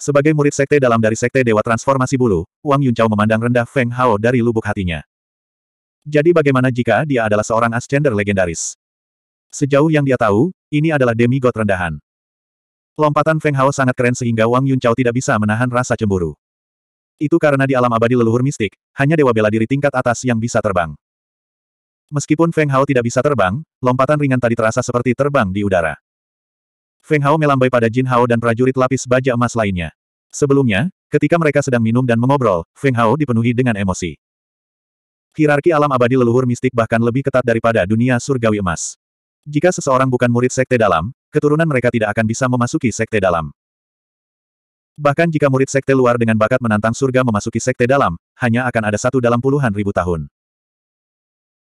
Sebagai murid sekte dalam dari sekte Dewa Transformasi Bulu, Wang Yuncao memandang rendah Feng Hao dari lubuk hatinya. Jadi bagaimana jika dia adalah seorang Ascender legendaris? Sejauh yang dia tahu, ini adalah demigod rendahan. Lompatan Feng Hao sangat keren sehingga Wang Yuncao tidak bisa menahan rasa cemburu. Itu karena di alam abadi leluhur mistik, hanya dewa bela diri tingkat atas yang bisa terbang. Meskipun Feng Hao tidak bisa terbang, lompatan ringan tadi terasa seperti terbang di udara. Feng Hao melambai pada Jin Hao dan prajurit lapis baja emas lainnya. Sebelumnya, ketika mereka sedang minum dan mengobrol, Feng Hao dipenuhi dengan emosi. Hierarki alam abadi leluhur mistik bahkan lebih ketat daripada dunia surgawi emas. Jika seseorang bukan murid sekte dalam, keturunan mereka tidak akan bisa memasuki sekte dalam. Bahkan jika murid sekte luar dengan bakat menantang surga memasuki sekte dalam, hanya akan ada satu dalam puluhan ribu tahun.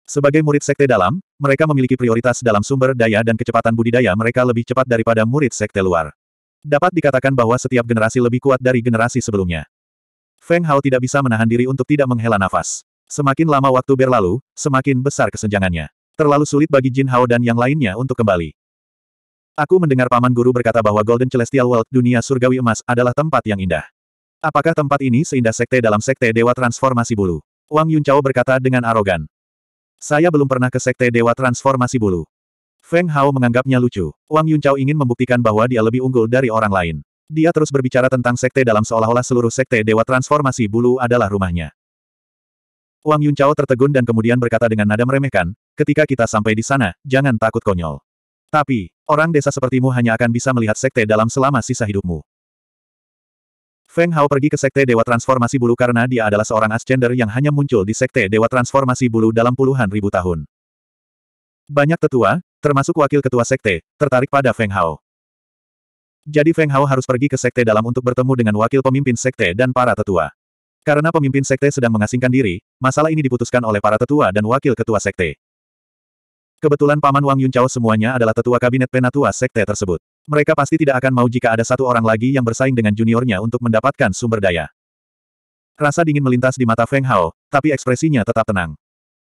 Sebagai murid sekte dalam, mereka memiliki prioritas dalam sumber daya dan kecepatan budidaya mereka lebih cepat daripada murid sekte luar. Dapat dikatakan bahwa setiap generasi lebih kuat dari generasi sebelumnya. Feng Hao tidak bisa menahan diri untuk tidak menghela nafas. Semakin lama waktu berlalu, semakin besar kesenjangannya. Terlalu sulit bagi Jin Hao dan yang lainnya untuk kembali. Aku mendengar paman guru berkata bahwa Golden Celestial World, dunia surgawi emas, adalah tempat yang indah. Apakah tempat ini seindah sekte dalam sekte Dewa Transformasi Bulu? Wang Yuncao berkata dengan arogan. Saya belum pernah ke Sekte Dewa Transformasi Bulu. Feng Hao menganggapnya lucu. Wang Yunchao ingin membuktikan bahwa dia lebih unggul dari orang lain. Dia terus berbicara tentang sekte dalam seolah-olah seluruh sekte Dewa Transformasi Bulu adalah rumahnya. Wang Yunchao tertegun dan kemudian berkata dengan nada meremehkan, ketika kita sampai di sana, jangan takut konyol. Tapi, orang desa sepertimu hanya akan bisa melihat sekte dalam selama sisa hidupmu. Feng Hao pergi ke Sekte Dewa Transformasi Bulu karena dia adalah seorang Ascender yang hanya muncul di Sekte Dewa Transformasi Bulu dalam puluhan ribu tahun. Banyak tetua, termasuk wakil ketua Sekte, tertarik pada Feng Hao. Jadi Feng Hao harus pergi ke Sekte dalam untuk bertemu dengan wakil pemimpin Sekte dan para tetua. Karena pemimpin Sekte sedang mengasingkan diri, masalah ini diputuskan oleh para tetua dan wakil ketua Sekte. Kebetulan Paman Wang Yuncao semuanya adalah tetua kabinet penatua sekte tersebut. Mereka pasti tidak akan mau jika ada satu orang lagi yang bersaing dengan juniornya untuk mendapatkan sumber daya. Rasa dingin melintas di mata Feng Hao, tapi ekspresinya tetap tenang.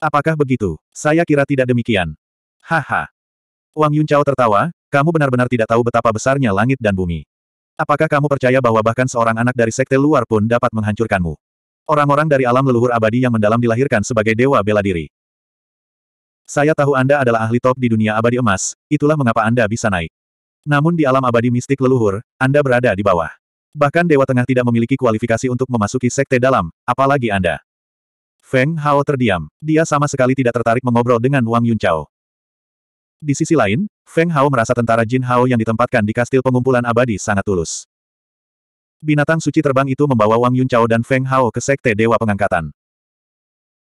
Apakah begitu? Saya kira tidak demikian. Haha. Wang Yuncao tertawa, kamu benar-benar tidak tahu betapa besarnya langit dan bumi. Apakah kamu percaya bahwa bahkan seorang anak dari sekte luar pun dapat menghancurkanmu? Orang-orang dari alam leluhur abadi yang mendalam dilahirkan sebagai dewa bela diri. Saya tahu Anda adalah ahli top di dunia abadi emas, itulah mengapa Anda bisa naik. Namun di alam abadi mistik leluhur, Anda berada di bawah. Bahkan Dewa Tengah tidak memiliki kualifikasi untuk memasuki sekte dalam, apalagi Anda. Feng Hao terdiam. Dia sama sekali tidak tertarik mengobrol dengan Wang Yunchao. Di sisi lain, Feng Hao merasa tentara Jin Hao yang ditempatkan di kastil pengumpulan abadi sangat tulus. Binatang suci terbang itu membawa Wang Yunchao dan Feng Hao ke sekte Dewa Pengangkatan.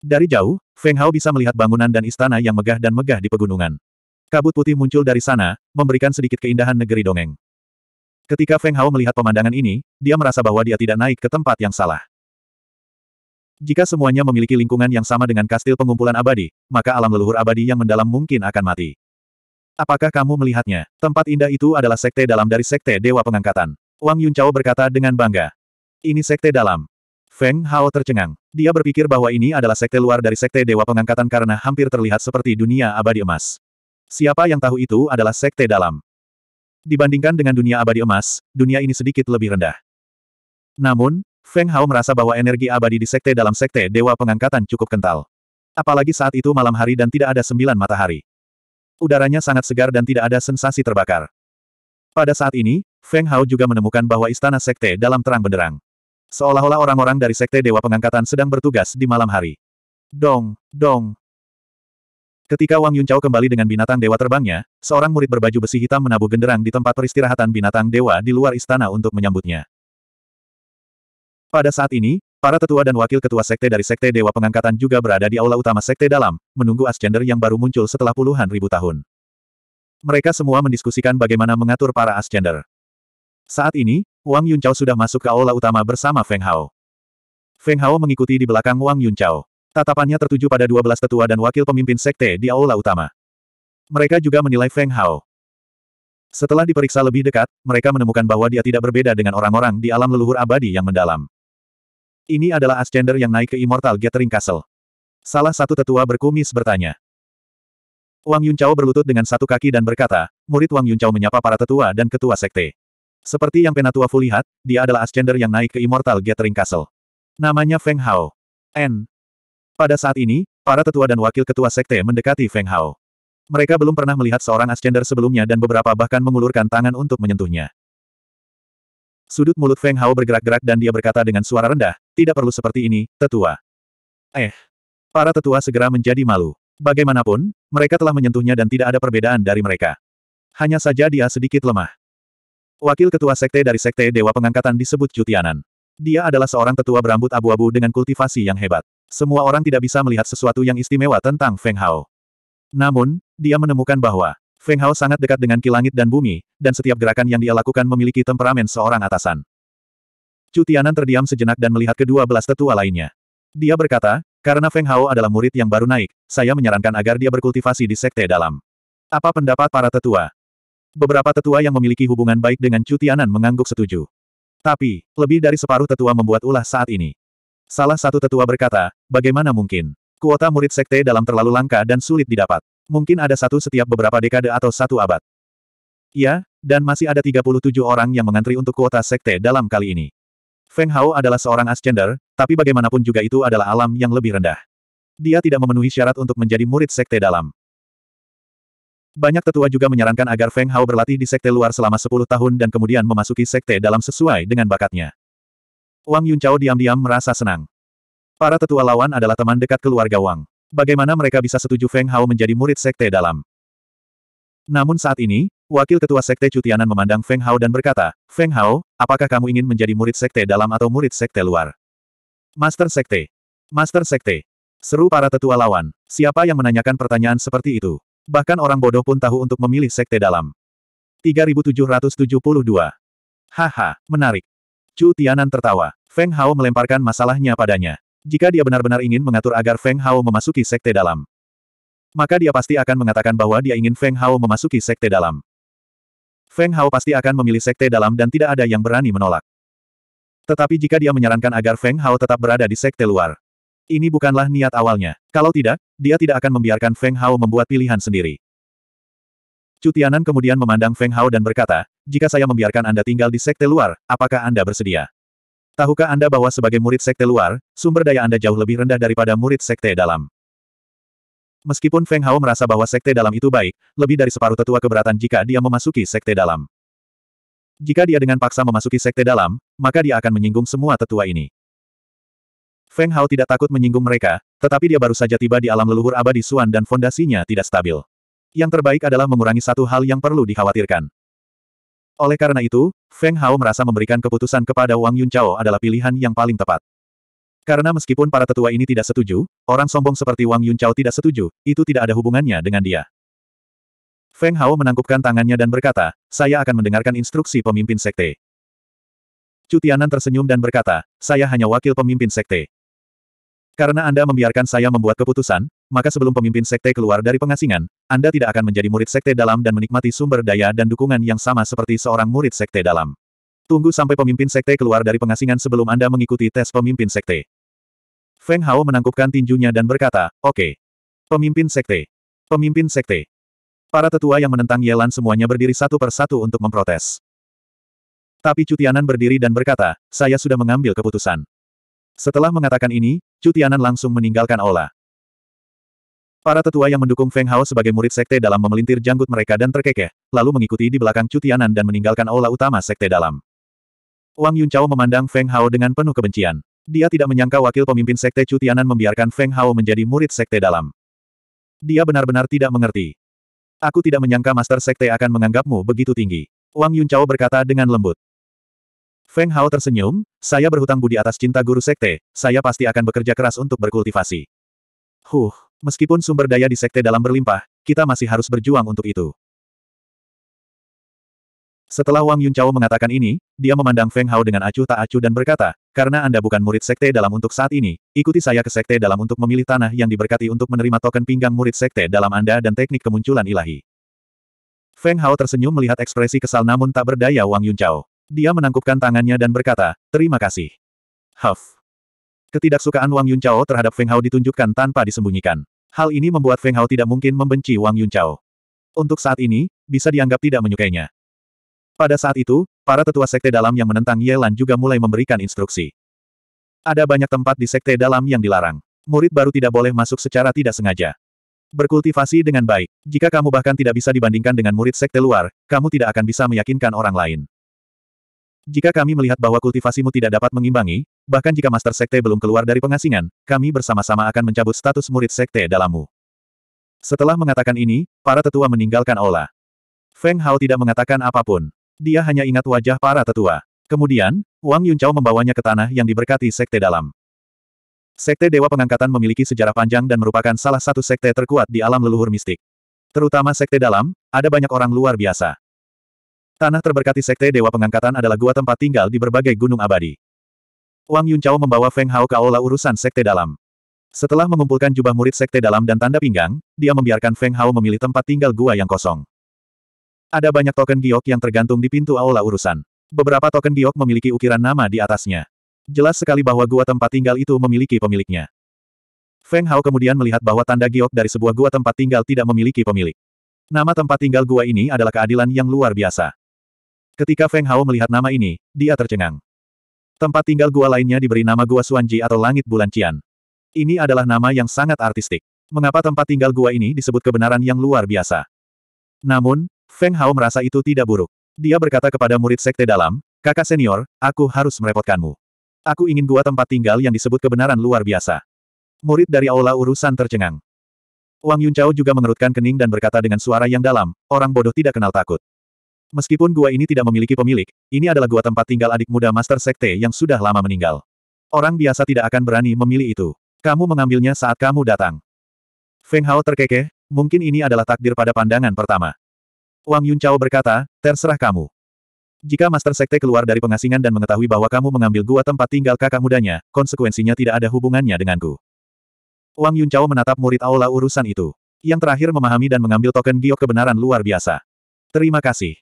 Dari jauh, Feng Hao bisa melihat bangunan dan istana yang megah dan megah di pegunungan. Kabut putih muncul dari sana, memberikan sedikit keindahan negeri dongeng. Ketika Feng Hao melihat pemandangan ini, dia merasa bahwa dia tidak naik ke tempat yang salah. Jika semuanya memiliki lingkungan yang sama dengan kastil pengumpulan abadi, maka alam leluhur abadi yang mendalam mungkin akan mati. Apakah kamu melihatnya? Tempat indah itu adalah sekte dalam dari sekte Dewa Pengangkatan. Wang Yuncao berkata dengan bangga. Ini sekte dalam. Feng Hao tercengang. Dia berpikir bahwa ini adalah sekte luar dari sekte Dewa Pengangkatan karena hampir terlihat seperti dunia abadi emas. Siapa yang tahu itu adalah sekte dalam. Dibandingkan dengan dunia abadi emas, dunia ini sedikit lebih rendah. Namun, Feng Hao merasa bahwa energi abadi di sekte dalam sekte Dewa Pengangkatan cukup kental. Apalagi saat itu malam hari dan tidak ada sembilan matahari. Udaranya sangat segar dan tidak ada sensasi terbakar. Pada saat ini, Feng Hao juga menemukan bahwa istana sekte dalam terang benderang. Seolah-olah orang-orang dari Sekte Dewa Pengangkatan sedang bertugas di malam hari. Dong, dong. Ketika Wang Yuncao kembali dengan binatang dewa terbangnya, seorang murid berbaju besi hitam menabuh genderang di tempat peristirahatan binatang dewa di luar istana untuk menyambutnya. Pada saat ini, para tetua dan wakil ketua sekte dari Sekte Dewa Pengangkatan juga berada di aula utama sekte dalam, menunggu Ascender yang baru muncul setelah puluhan ribu tahun. Mereka semua mendiskusikan bagaimana mengatur para Ascender. Saat ini, Wang Yunchao sudah masuk ke aula utama bersama Feng Hao. Feng Hao mengikuti di belakang Wang Yunchao. Tatapannya tertuju pada 12 tetua dan wakil pemimpin sekte di aula utama. Mereka juga menilai Feng Hao. Setelah diperiksa lebih dekat, mereka menemukan bahwa dia tidak berbeda dengan orang-orang di alam leluhur abadi yang mendalam. Ini adalah Ascender yang naik ke Immortal Gathering Castle. Salah satu tetua berkumis bertanya. Wang Yunchao berlutut dengan satu kaki dan berkata, murid Wang Yunchao menyapa para tetua dan ketua sekte. Seperti yang Penatua Fu lihat, dia adalah Ascender yang naik ke Immortal Gathering Castle. Namanya Feng Hao. N. Pada saat ini, para tetua dan wakil ketua sekte mendekati Feng Hao. Mereka belum pernah melihat seorang Ascender sebelumnya dan beberapa bahkan mengulurkan tangan untuk menyentuhnya. Sudut mulut Feng Hao bergerak-gerak dan dia berkata dengan suara rendah, tidak perlu seperti ini, tetua. Eh. Para tetua segera menjadi malu. Bagaimanapun, mereka telah menyentuhnya dan tidak ada perbedaan dari mereka. Hanya saja dia sedikit lemah. Wakil ketua sekte dari sekte Dewa Pengangkatan disebut Cutianan. Dia adalah seorang tetua berambut abu-abu dengan kultivasi yang hebat. Semua orang tidak bisa melihat sesuatu yang istimewa tentang Feng Hao. Namun, dia menemukan bahwa Feng Hao sangat dekat dengan kilangit dan bumi, dan setiap gerakan yang dia lakukan memiliki temperamen seorang atasan. Cutianan terdiam sejenak dan melihat kedua belas tetua lainnya. Dia berkata, karena Feng Hao adalah murid yang baru naik, saya menyarankan agar dia berkultivasi di sekte dalam. Apa pendapat para tetua? Beberapa tetua yang memiliki hubungan baik dengan Cutianan mengangguk setuju. Tapi, lebih dari separuh tetua membuat ulah saat ini. Salah satu tetua berkata, bagaimana mungkin? Kuota murid sekte dalam terlalu langka dan sulit didapat. Mungkin ada satu setiap beberapa dekade atau satu abad. Ya, dan masih ada 37 orang yang mengantri untuk kuota sekte dalam kali ini. Feng Hao adalah seorang ascender, tapi bagaimanapun juga itu adalah alam yang lebih rendah. Dia tidak memenuhi syarat untuk menjadi murid sekte dalam. Banyak tetua juga menyarankan agar Feng Hao berlatih di sekte luar selama 10 tahun dan kemudian memasuki sekte dalam sesuai dengan bakatnya. Wang Yuncao diam-diam merasa senang. Para tetua lawan adalah teman dekat keluarga Wang. Bagaimana mereka bisa setuju Feng Hao menjadi murid sekte dalam? Namun saat ini, Wakil Ketua Sekte Cutianan memandang Feng Hao dan berkata, Feng Hao, apakah kamu ingin menjadi murid sekte dalam atau murid sekte luar? Master Sekte. Master Sekte. Seru para tetua lawan. Siapa yang menanyakan pertanyaan seperti itu? Bahkan orang bodoh pun tahu untuk memilih sekte dalam. 3772. Haha, menarik. Chu Tianan tertawa. Feng Hao melemparkan masalahnya padanya. Jika dia benar-benar ingin mengatur agar Feng Hao memasuki sekte dalam, maka dia pasti akan mengatakan bahwa dia ingin Feng Hao memasuki sekte dalam. Feng Hao pasti akan memilih sekte dalam dan tidak ada yang berani menolak. Tetapi jika dia menyarankan agar Feng Hao tetap berada di sekte luar, ini bukanlah niat awalnya. Kalau tidak, dia tidak akan membiarkan Feng Hao membuat pilihan sendiri. Cutianan kemudian memandang Feng Hao dan berkata, jika saya membiarkan Anda tinggal di sekte luar, apakah Anda bersedia? Tahukah Anda bahwa sebagai murid sekte luar, sumber daya Anda jauh lebih rendah daripada murid sekte dalam? Meskipun Feng Hao merasa bahwa sekte dalam itu baik, lebih dari separuh tetua keberatan jika dia memasuki sekte dalam. Jika dia dengan paksa memasuki sekte dalam, maka dia akan menyinggung semua tetua ini. Feng Hao tidak takut menyinggung mereka, tetapi dia baru saja tiba di alam leluhur abadi Suan dan fondasinya tidak stabil. Yang terbaik adalah mengurangi satu hal yang perlu dikhawatirkan. Oleh karena itu, Feng Hao merasa memberikan keputusan kepada Wang Yunchao adalah pilihan yang paling tepat. Karena meskipun para tetua ini tidak setuju, orang sombong seperti Wang Yunchao tidak setuju, itu tidak ada hubungannya dengan dia. Feng Hao menangkupkan tangannya dan berkata, saya akan mendengarkan instruksi pemimpin sekte. Cutianan tersenyum dan berkata, saya hanya wakil pemimpin sekte. Karena Anda membiarkan saya membuat keputusan, maka sebelum pemimpin sekte keluar dari pengasingan, Anda tidak akan menjadi murid sekte dalam dan menikmati sumber daya dan dukungan yang sama seperti seorang murid sekte dalam. Tunggu sampai pemimpin sekte keluar dari pengasingan sebelum Anda mengikuti tes pemimpin sekte. Feng Hao menangkupkan tinjunya dan berkata, oke. Okay. Pemimpin sekte. Pemimpin sekte. Para tetua yang menentang Yelan semuanya berdiri satu persatu untuk memprotes. Tapi Cutianan berdiri dan berkata, saya sudah mengambil keputusan. Setelah mengatakan ini, Cutianan langsung meninggalkan aula. Para tetua yang mendukung Feng Hao sebagai murid sekte dalam memelintir janggut mereka dan terkekeh, lalu mengikuti di belakang Cutianan dan meninggalkan aula utama sekte dalam. Wang Yuncao memandang Feng Hao dengan penuh kebencian. Dia tidak menyangka wakil pemimpin sekte Cutianan membiarkan Feng Hao menjadi murid sekte dalam. Dia benar-benar tidak mengerti. Aku tidak menyangka master sekte akan menganggapmu begitu tinggi. Wang Yuncao berkata dengan lembut. Feng Hao tersenyum, saya berhutang budi atas cinta guru sekte, saya pasti akan bekerja keras untuk berkultivasi. Huh, meskipun sumber daya di sekte dalam berlimpah, kita masih harus berjuang untuk itu. Setelah Wang Yuncao mengatakan ini, dia memandang Feng Hao dengan acuh tak acuh dan berkata, karena Anda bukan murid sekte dalam untuk saat ini, ikuti saya ke sekte dalam untuk memilih tanah yang diberkati untuk menerima token pinggang murid sekte dalam Anda dan teknik kemunculan ilahi. Feng Hao tersenyum melihat ekspresi kesal namun tak berdaya Wang Yuncao. Dia menangkupkan tangannya dan berkata, terima kasih. Huff. Ketidaksukaan Wang Yuncao terhadap Feng Hao ditunjukkan tanpa disembunyikan. Hal ini membuat Feng Hao tidak mungkin membenci Wang Yuncao. Untuk saat ini, bisa dianggap tidak menyukainya. Pada saat itu, para tetua sekte dalam yang menentang Ye Lan juga mulai memberikan instruksi. Ada banyak tempat di sekte dalam yang dilarang. Murid baru tidak boleh masuk secara tidak sengaja. Berkultivasi dengan baik. Jika kamu bahkan tidak bisa dibandingkan dengan murid sekte luar, kamu tidak akan bisa meyakinkan orang lain. Jika kami melihat bahwa kultivasimu tidak dapat mengimbangi, bahkan jika Master Sekte belum keluar dari pengasingan, kami bersama-sama akan mencabut status murid Sekte dalammu. Setelah mengatakan ini, para tetua meninggalkan Ola. Feng Hao tidak mengatakan apapun. Dia hanya ingat wajah para tetua. Kemudian, Wang Yunchao membawanya ke tanah yang diberkati sekte dalam. Sekte Dewa Pengangkatan memiliki sejarah panjang dan merupakan salah satu sekte terkuat di alam leluhur mistik. Terutama sekte dalam, ada banyak orang luar biasa. Tanah terberkati Sekte Dewa Pengangkatan adalah gua tempat tinggal di berbagai gunung abadi. Wang Yuncao membawa Feng Hao ke aula urusan Sekte Dalam. Setelah mengumpulkan jubah murid Sekte Dalam dan tanda pinggang, dia membiarkan Feng Hao memilih tempat tinggal gua yang kosong. Ada banyak token giok yang tergantung di pintu aula urusan. Beberapa token giok memiliki ukiran nama di atasnya. Jelas sekali bahwa gua tempat tinggal itu memiliki pemiliknya. Feng Hao kemudian melihat bahwa tanda giok dari sebuah gua tempat tinggal tidak memiliki pemilik. Nama tempat tinggal gua ini adalah keadilan yang luar biasa. Ketika Feng Hao melihat nama ini, dia tercengang. Tempat tinggal gua lainnya diberi nama Gua Suanji atau Langit Bulan Cian. Ini adalah nama yang sangat artistik. Mengapa tempat tinggal gua ini disebut kebenaran yang luar biasa? Namun, Feng Hao merasa itu tidak buruk. Dia berkata kepada murid sekte dalam, kakak senior, aku harus merepotkanmu. Aku ingin gua tempat tinggal yang disebut kebenaran luar biasa. Murid dari aula urusan tercengang. Wang Yuncao juga mengerutkan kening dan berkata dengan suara yang dalam, orang bodoh tidak kenal takut. Meskipun gua ini tidak memiliki pemilik, ini adalah gua tempat tinggal adik muda Master Sekte yang sudah lama meninggal. Orang biasa tidak akan berani memilih itu. Kamu mengambilnya saat kamu datang. Feng Hao terkekeh, mungkin ini adalah takdir pada pandangan pertama. Wang Yuncao berkata, terserah kamu. Jika Master Sekte keluar dari pengasingan dan mengetahui bahwa kamu mengambil gua tempat tinggal kakak mudanya, konsekuensinya tidak ada hubungannya denganku. Wang Yuncao menatap murid aula urusan itu. Yang terakhir memahami dan mengambil token giok kebenaran luar biasa. Terima kasih.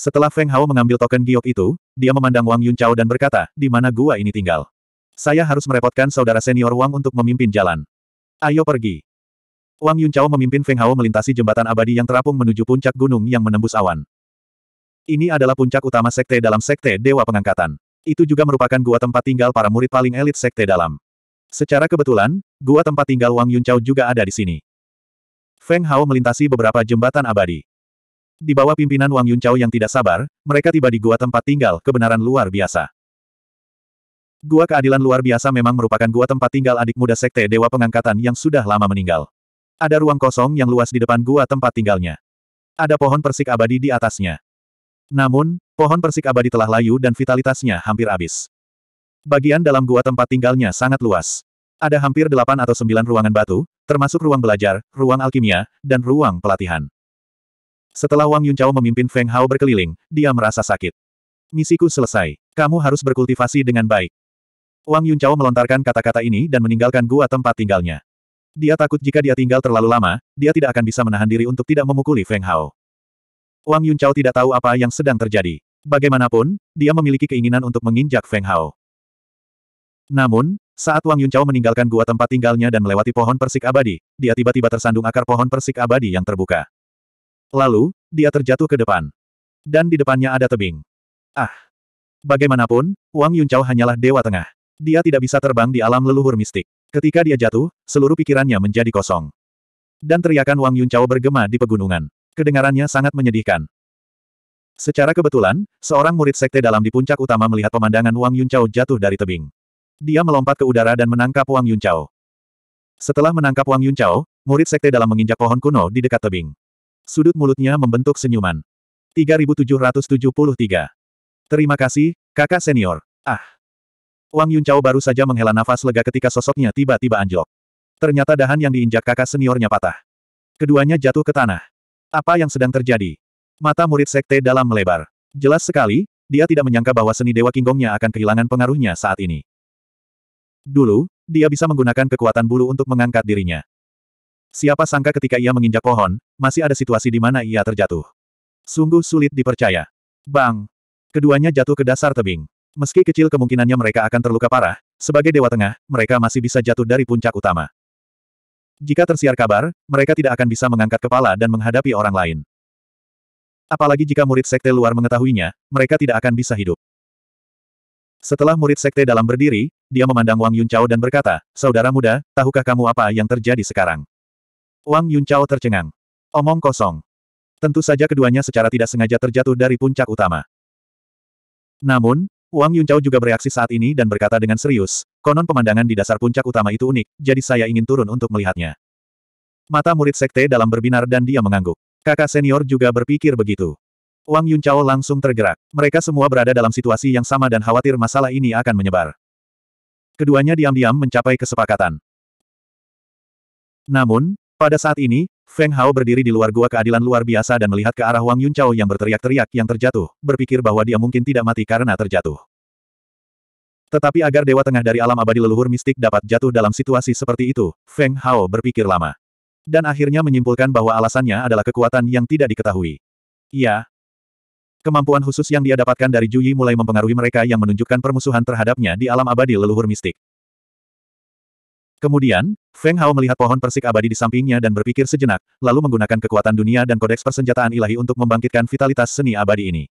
Setelah Feng Hao mengambil token giok itu, dia memandang Wang Yun Chao dan berkata, di mana gua ini tinggal. Saya harus merepotkan saudara senior Wang untuk memimpin jalan. Ayo pergi. Wang Yun Chao memimpin Feng Hao melintasi jembatan abadi yang terapung menuju puncak gunung yang menembus awan. Ini adalah puncak utama sekte dalam sekte Dewa Pengangkatan. Itu juga merupakan gua tempat tinggal para murid paling elit sekte dalam. Secara kebetulan, gua tempat tinggal Wang Yun Chao juga ada di sini. Feng Hao melintasi beberapa jembatan abadi. Di bawah pimpinan Wang Yuncao yang tidak sabar, mereka tiba di gua tempat tinggal kebenaran luar biasa. Gua keadilan luar biasa memang merupakan gua tempat tinggal adik muda sekte Dewa Pengangkatan yang sudah lama meninggal. Ada ruang kosong yang luas di depan gua tempat tinggalnya. Ada pohon persik abadi di atasnya. Namun, pohon persik abadi telah layu dan vitalitasnya hampir habis. Bagian dalam gua tempat tinggalnya sangat luas. Ada hampir delapan atau sembilan ruangan batu, termasuk ruang belajar, ruang alkimia, dan ruang pelatihan. Setelah Wang Yuncao memimpin Feng Hao berkeliling, dia merasa sakit. Misiku selesai. Kamu harus berkultivasi dengan baik. Wang Yuncao melontarkan kata-kata ini dan meninggalkan gua tempat tinggalnya. Dia takut jika dia tinggal terlalu lama, dia tidak akan bisa menahan diri untuk tidak memukuli Feng Hao. Wang Yuncao tidak tahu apa yang sedang terjadi. Bagaimanapun, dia memiliki keinginan untuk menginjak Feng Hao. Namun, saat Wang Yuncao meninggalkan gua tempat tinggalnya dan melewati pohon persik abadi, dia tiba-tiba tersandung akar pohon persik abadi yang terbuka. Lalu, dia terjatuh ke depan. Dan di depannya ada tebing. Ah! Bagaimanapun, Wang Yuncao hanyalah dewa tengah. Dia tidak bisa terbang di alam leluhur mistik. Ketika dia jatuh, seluruh pikirannya menjadi kosong. Dan teriakan Wang Yuncao bergema di pegunungan. Kedengarannya sangat menyedihkan. Secara kebetulan, seorang murid sekte dalam di puncak utama melihat pemandangan Wang Yuncao jatuh dari tebing. Dia melompat ke udara dan menangkap Wang Yuncao. Setelah menangkap Wang Yuncao, murid sekte dalam menginjak pohon kuno di dekat tebing. Sudut mulutnya membentuk senyuman. 3773. Terima kasih, kakak senior. Ah. Wang Yuncao baru saja menghela nafas lega ketika sosoknya tiba-tiba anjlok. Ternyata dahan yang diinjak kakak seniornya patah. Keduanya jatuh ke tanah. Apa yang sedang terjadi? Mata murid sekte dalam melebar. Jelas sekali, dia tidak menyangka bahwa seni Dewa Kinggongnya akan kehilangan pengaruhnya saat ini. Dulu, dia bisa menggunakan kekuatan bulu untuk mengangkat dirinya. Siapa sangka ketika ia menginjak pohon, masih ada situasi di mana ia terjatuh. Sungguh sulit dipercaya. Bang! Keduanya jatuh ke dasar tebing. Meski kecil kemungkinannya mereka akan terluka parah, sebagai Dewa Tengah, mereka masih bisa jatuh dari puncak utama. Jika tersiar kabar, mereka tidak akan bisa mengangkat kepala dan menghadapi orang lain. Apalagi jika murid sekte luar mengetahuinya, mereka tidak akan bisa hidup. Setelah murid sekte dalam berdiri, dia memandang Wang Yuncao dan berkata, Saudara muda, tahukah kamu apa yang terjadi sekarang? Wang Yunchao tercengang. Omong kosong. Tentu saja keduanya secara tidak sengaja terjatuh dari puncak utama. Namun, Wang Yunchao juga bereaksi saat ini dan berkata dengan serius, konon pemandangan di dasar puncak utama itu unik, jadi saya ingin turun untuk melihatnya. Mata murid sekte dalam berbinar dan dia mengangguk. Kakak senior juga berpikir begitu. Wang Yunchao langsung tergerak. Mereka semua berada dalam situasi yang sama dan khawatir masalah ini akan menyebar. Keduanya diam-diam mencapai kesepakatan. Namun, pada saat ini, Feng Hao berdiri di luar gua keadilan luar biasa dan melihat ke arah Wang Yunchao yang berteriak-teriak yang terjatuh, berpikir bahwa dia mungkin tidak mati karena terjatuh. Tetapi agar dewa tengah dari alam abadi leluhur mistik dapat jatuh dalam situasi seperti itu, Feng Hao berpikir lama. Dan akhirnya menyimpulkan bahwa alasannya adalah kekuatan yang tidak diketahui. Ya. Kemampuan khusus yang dia dapatkan dari Juyi mulai mempengaruhi mereka yang menunjukkan permusuhan terhadapnya di alam abadi leluhur mistik. Kemudian, Feng Hao melihat pohon persik abadi di sampingnya dan berpikir sejenak, lalu menggunakan kekuatan dunia dan kodeks persenjataan ilahi untuk membangkitkan vitalitas seni abadi ini.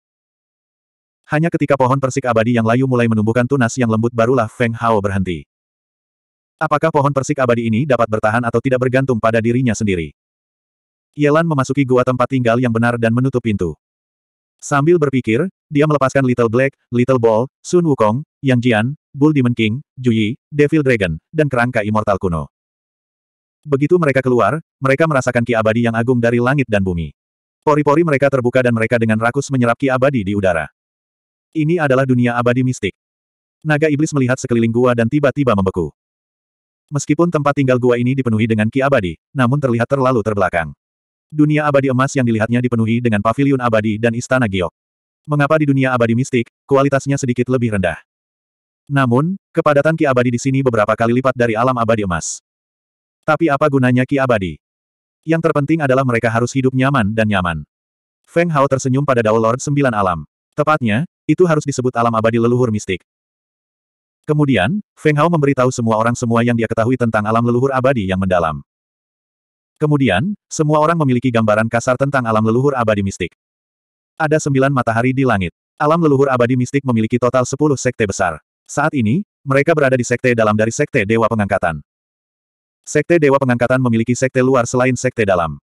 Hanya ketika pohon persik abadi yang layu mulai menumbuhkan tunas yang lembut barulah Feng Hao berhenti. Apakah pohon persik abadi ini dapat bertahan atau tidak bergantung pada dirinya sendiri? Yelan memasuki gua tempat tinggal yang benar dan menutup pintu. Sambil berpikir, dia melepaskan Little Black, Little Ball, Sun Wukong, Yang Jian, Bull Demon King, Juyi, Devil Dragon, dan kerangka immortal kuno. Begitu mereka keluar, mereka merasakan ki abadi yang agung dari langit dan bumi. Pori-pori mereka terbuka dan mereka dengan rakus menyerap ki abadi di udara. Ini adalah dunia abadi mistik. Naga iblis melihat sekeliling gua dan tiba-tiba membeku. Meskipun tempat tinggal gua ini dipenuhi dengan ki abadi, namun terlihat terlalu terbelakang. Dunia abadi emas yang dilihatnya dipenuhi dengan paviliun abadi dan istana giok mengapa di dunia abadi mistik, kualitasnya sedikit lebih rendah. Namun, kepadatan ki abadi di sini beberapa kali lipat dari alam abadi emas. Tapi apa gunanya ki abadi? Yang terpenting adalah mereka harus hidup nyaman dan nyaman. Feng Hao tersenyum pada Dao Lord Sembilan Alam. Tepatnya, itu harus disebut alam abadi leluhur mistik. Kemudian, Feng Hao memberitahu semua orang semua yang dia ketahui tentang alam leluhur abadi yang mendalam. Kemudian, semua orang memiliki gambaran kasar tentang alam leluhur abadi mistik. Ada sembilan matahari di langit. Alam leluhur abadi mistik memiliki total sepuluh sekte besar. Saat ini, mereka berada di sekte dalam dari sekte Dewa Pengangkatan. Sekte Dewa Pengangkatan memiliki sekte luar selain sekte dalam.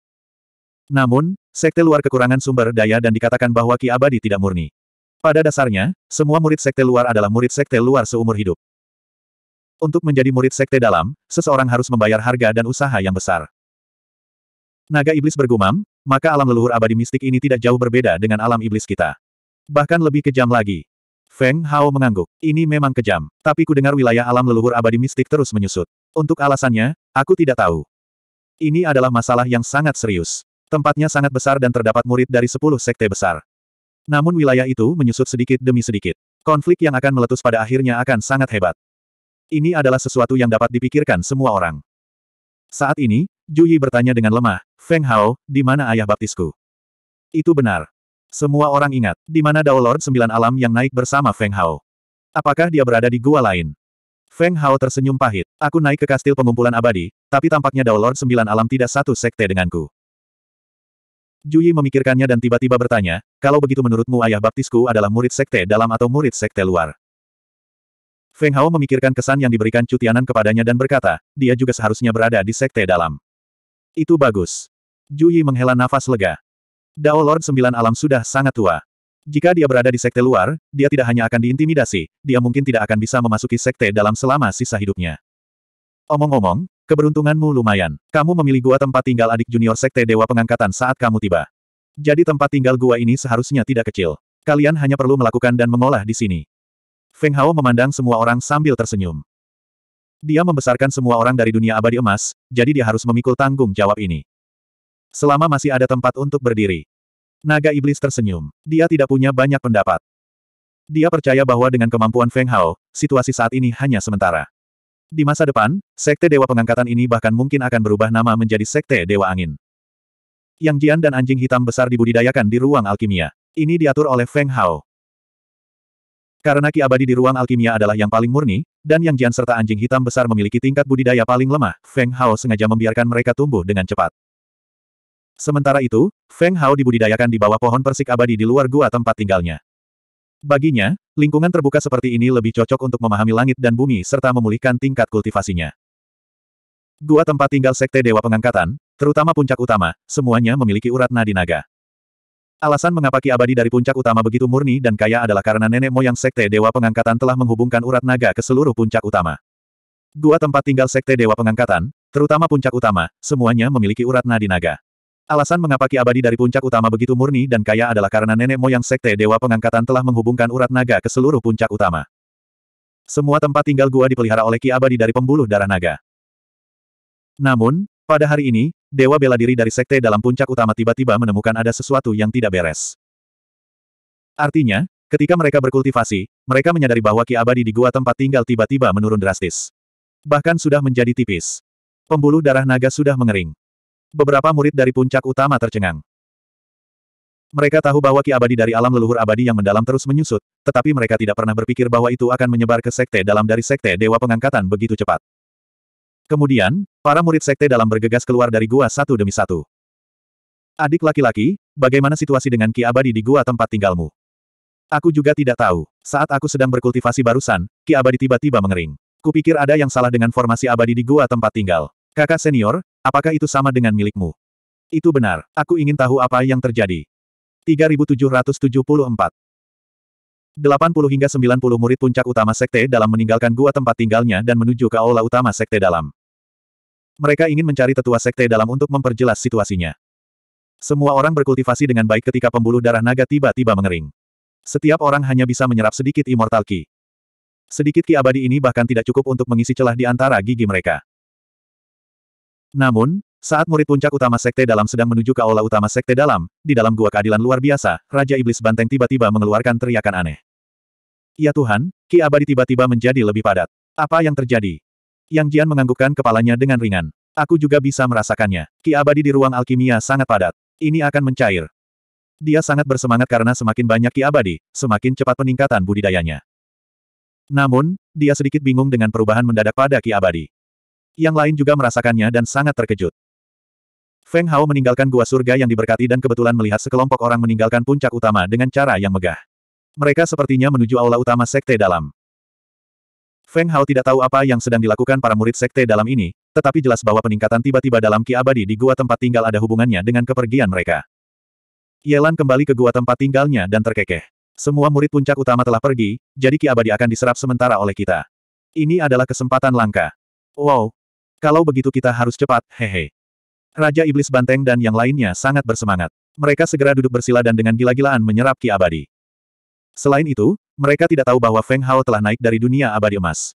Namun, sekte luar kekurangan sumber daya dan dikatakan bahwa Ki Abadi tidak murni. Pada dasarnya, semua murid sekte luar adalah murid sekte luar seumur hidup. Untuk menjadi murid sekte dalam, seseorang harus membayar harga dan usaha yang besar. Naga iblis bergumam, maka alam leluhur abadi mistik ini tidak jauh berbeda dengan alam iblis kita. Bahkan lebih kejam lagi. Feng Hao mengangguk. Ini memang kejam, tapi ku dengar wilayah alam leluhur abadi mistik terus menyusut. Untuk alasannya, aku tidak tahu. Ini adalah masalah yang sangat serius. Tempatnya sangat besar dan terdapat murid dari sepuluh sekte besar. Namun wilayah itu menyusut sedikit demi sedikit. Konflik yang akan meletus pada akhirnya akan sangat hebat. Ini adalah sesuatu yang dapat dipikirkan semua orang. Saat ini, Juyi bertanya dengan lemah, Feng Hao, di mana ayah baptisku? Itu benar. Semua orang ingat, di mana Dao Lord Sembilan Alam yang naik bersama Feng Hao. Apakah dia berada di gua lain? Feng Hao tersenyum pahit. Aku naik ke kastil pengumpulan abadi, tapi tampaknya Dao Lord Sembilan Alam tidak satu sekte denganku. Juyi memikirkannya dan tiba-tiba bertanya, kalau begitu menurutmu ayah baptisku adalah murid sekte dalam atau murid sekte luar? Feng Hao memikirkan kesan yang diberikan Cutianan kepadanya dan berkata, dia juga seharusnya berada di sekte dalam. Itu bagus. Juyi menghela nafas lega. Dao Lord Sembilan Alam sudah sangat tua. Jika dia berada di sekte luar, dia tidak hanya akan diintimidasi, dia mungkin tidak akan bisa memasuki sekte dalam selama sisa hidupnya. Omong-omong, keberuntunganmu lumayan. Kamu memilih gua tempat tinggal adik junior sekte Dewa Pengangkatan saat kamu tiba. Jadi tempat tinggal gua ini seharusnya tidak kecil. Kalian hanya perlu melakukan dan mengolah di sini. Feng Hao memandang semua orang sambil tersenyum. Dia membesarkan semua orang dari dunia abadi emas, jadi dia harus memikul tanggung jawab ini. Selama masih ada tempat untuk berdiri. Naga Iblis tersenyum. Dia tidak punya banyak pendapat. Dia percaya bahwa dengan kemampuan Feng Hao, situasi saat ini hanya sementara. Di masa depan, Sekte Dewa Pengangkatan ini bahkan mungkin akan berubah nama menjadi Sekte Dewa Angin. Yang Jian dan anjing hitam besar dibudidayakan di ruang alkimia. Ini diatur oleh Feng Hao. Karena ki abadi di ruang alkimia adalah yang paling murni, dan yang jian serta anjing hitam besar memiliki tingkat budidaya paling lemah, Feng Hao sengaja membiarkan mereka tumbuh dengan cepat. Sementara itu, Feng Hao dibudidayakan di bawah pohon persik abadi di luar gua tempat tinggalnya. Baginya, lingkungan terbuka seperti ini lebih cocok untuk memahami langit dan bumi serta memulihkan tingkat kultivasinya. Gua tempat tinggal Sekte Dewa Pengangkatan, terutama puncak utama, semuanya memiliki urat nadi naga. Alasan mengapa Ki Abadi dari puncak utama begitu murni dan kaya adalah karena nenek moyang Sekte Dewa Pengangkatan telah menghubungkan urat naga ke seluruh puncak utama. Gua tempat tinggal Sekte Dewa Pengangkatan, terutama puncak utama, semuanya memiliki urat nadi naga. Alasan mengapa Ki Abadi dari puncak utama begitu murni dan kaya adalah karena nenek moyang Sekte Dewa Pengangkatan telah menghubungkan urat naga ke seluruh puncak utama. Semua tempat tinggal gua dipelihara oleh Ki Abadi dari pembuluh darah naga. Namun, pada hari ini, Dewa Bela Diri dari Sekte dalam puncak utama tiba-tiba menemukan ada sesuatu yang tidak beres. Artinya, ketika mereka berkultivasi, mereka menyadari bahwa Ki Abadi di gua tempat tinggal tiba-tiba menurun drastis. Bahkan sudah menjadi tipis. Pembuluh darah naga sudah mengering. Beberapa murid dari puncak utama tercengang. Mereka tahu bahwa Ki Abadi dari alam leluhur abadi yang mendalam terus menyusut, tetapi mereka tidak pernah berpikir bahwa itu akan menyebar ke sekte dalam dari sekte Dewa Pengangkatan begitu cepat. Kemudian, para murid sekte dalam bergegas keluar dari gua satu demi satu. Adik laki-laki, bagaimana situasi dengan Ki Abadi di gua tempat tinggalmu? Aku juga tidak tahu. Saat aku sedang berkultivasi barusan, Ki Abadi tiba-tiba mengering. Kupikir ada yang salah dengan formasi Abadi di gua tempat tinggal. Kakak senior, apakah itu sama dengan milikmu? Itu benar. Aku ingin tahu apa yang terjadi. 3774 80 hingga 90 murid puncak utama sekte dalam meninggalkan gua tempat tinggalnya dan menuju ke aula utama sekte dalam. Mereka ingin mencari tetua sekte dalam untuk memperjelas situasinya. Semua orang berkultivasi dengan baik ketika pembuluh darah naga tiba-tiba mengering. Setiap orang hanya bisa menyerap sedikit immortal ki. Sedikit ki abadi ini bahkan tidak cukup untuk mengisi celah di antara gigi mereka. Namun, saat murid puncak utama Sekte Dalam sedang menuju ke aula utama Sekte Dalam, di dalam gua keadilan luar biasa, Raja Iblis Banteng tiba-tiba mengeluarkan teriakan aneh. Ya Tuhan, Ki Abadi tiba-tiba menjadi lebih padat. Apa yang terjadi? Yang Jian menganggukkan kepalanya dengan ringan. Aku juga bisa merasakannya. Ki abadi di ruang alkimia sangat padat. Ini akan mencair. Dia sangat bersemangat karena semakin banyak ki abadi, semakin cepat peningkatan budidayanya. Namun, dia sedikit bingung dengan perubahan mendadak pada ki abadi. Yang lain juga merasakannya dan sangat terkejut. Feng Hao meninggalkan gua surga yang diberkati dan kebetulan melihat sekelompok orang meninggalkan puncak utama dengan cara yang megah. Mereka sepertinya menuju aula utama sekte dalam. Feng Hao tidak tahu apa yang sedang dilakukan para murid sekte dalam ini, tetapi jelas bahwa peningkatan tiba-tiba dalam Ki Abadi di gua tempat tinggal ada hubungannya dengan kepergian mereka. Yelan kembali ke gua tempat tinggalnya dan terkekeh. Semua murid puncak utama telah pergi, jadi Ki Abadi akan diserap sementara oleh kita. Ini adalah kesempatan langka. Wow. Kalau begitu kita harus cepat, hehe. Raja Iblis Banteng dan yang lainnya sangat bersemangat. Mereka segera duduk bersila dan dengan gila-gilaan menyerap Ki Abadi. Selain itu, mereka tidak tahu bahwa Feng Hao telah naik dari dunia abadi emas.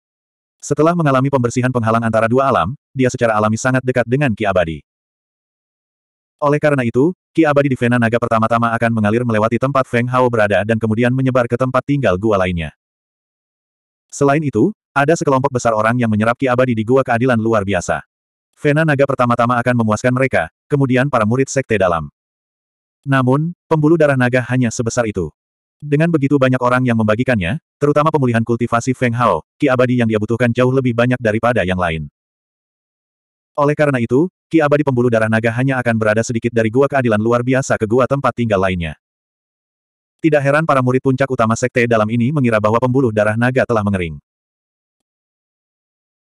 Setelah mengalami pembersihan penghalang antara dua alam, dia secara alami sangat dekat dengan Ki Abadi. Oleh karena itu, Ki Abadi di Vena Naga pertama-tama akan mengalir melewati tempat Feng Hao berada dan kemudian menyebar ke tempat tinggal gua lainnya. Selain itu, ada sekelompok besar orang yang menyerap Ki Abadi di gua keadilan luar biasa. Vena Naga pertama-tama akan memuaskan mereka, kemudian para murid sekte dalam. Namun, pembuluh darah naga hanya sebesar itu. Dengan begitu banyak orang yang membagikannya, terutama pemulihan kultivasi Feng Hao, ki abadi yang dia butuhkan jauh lebih banyak daripada yang lain. Oleh karena itu, ki abadi pembuluh darah naga hanya akan berada sedikit dari gua keadilan luar biasa ke gua tempat tinggal lainnya. Tidak heran para murid puncak utama sekte dalam ini mengira bahwa pembuluh darah naga telah mengering.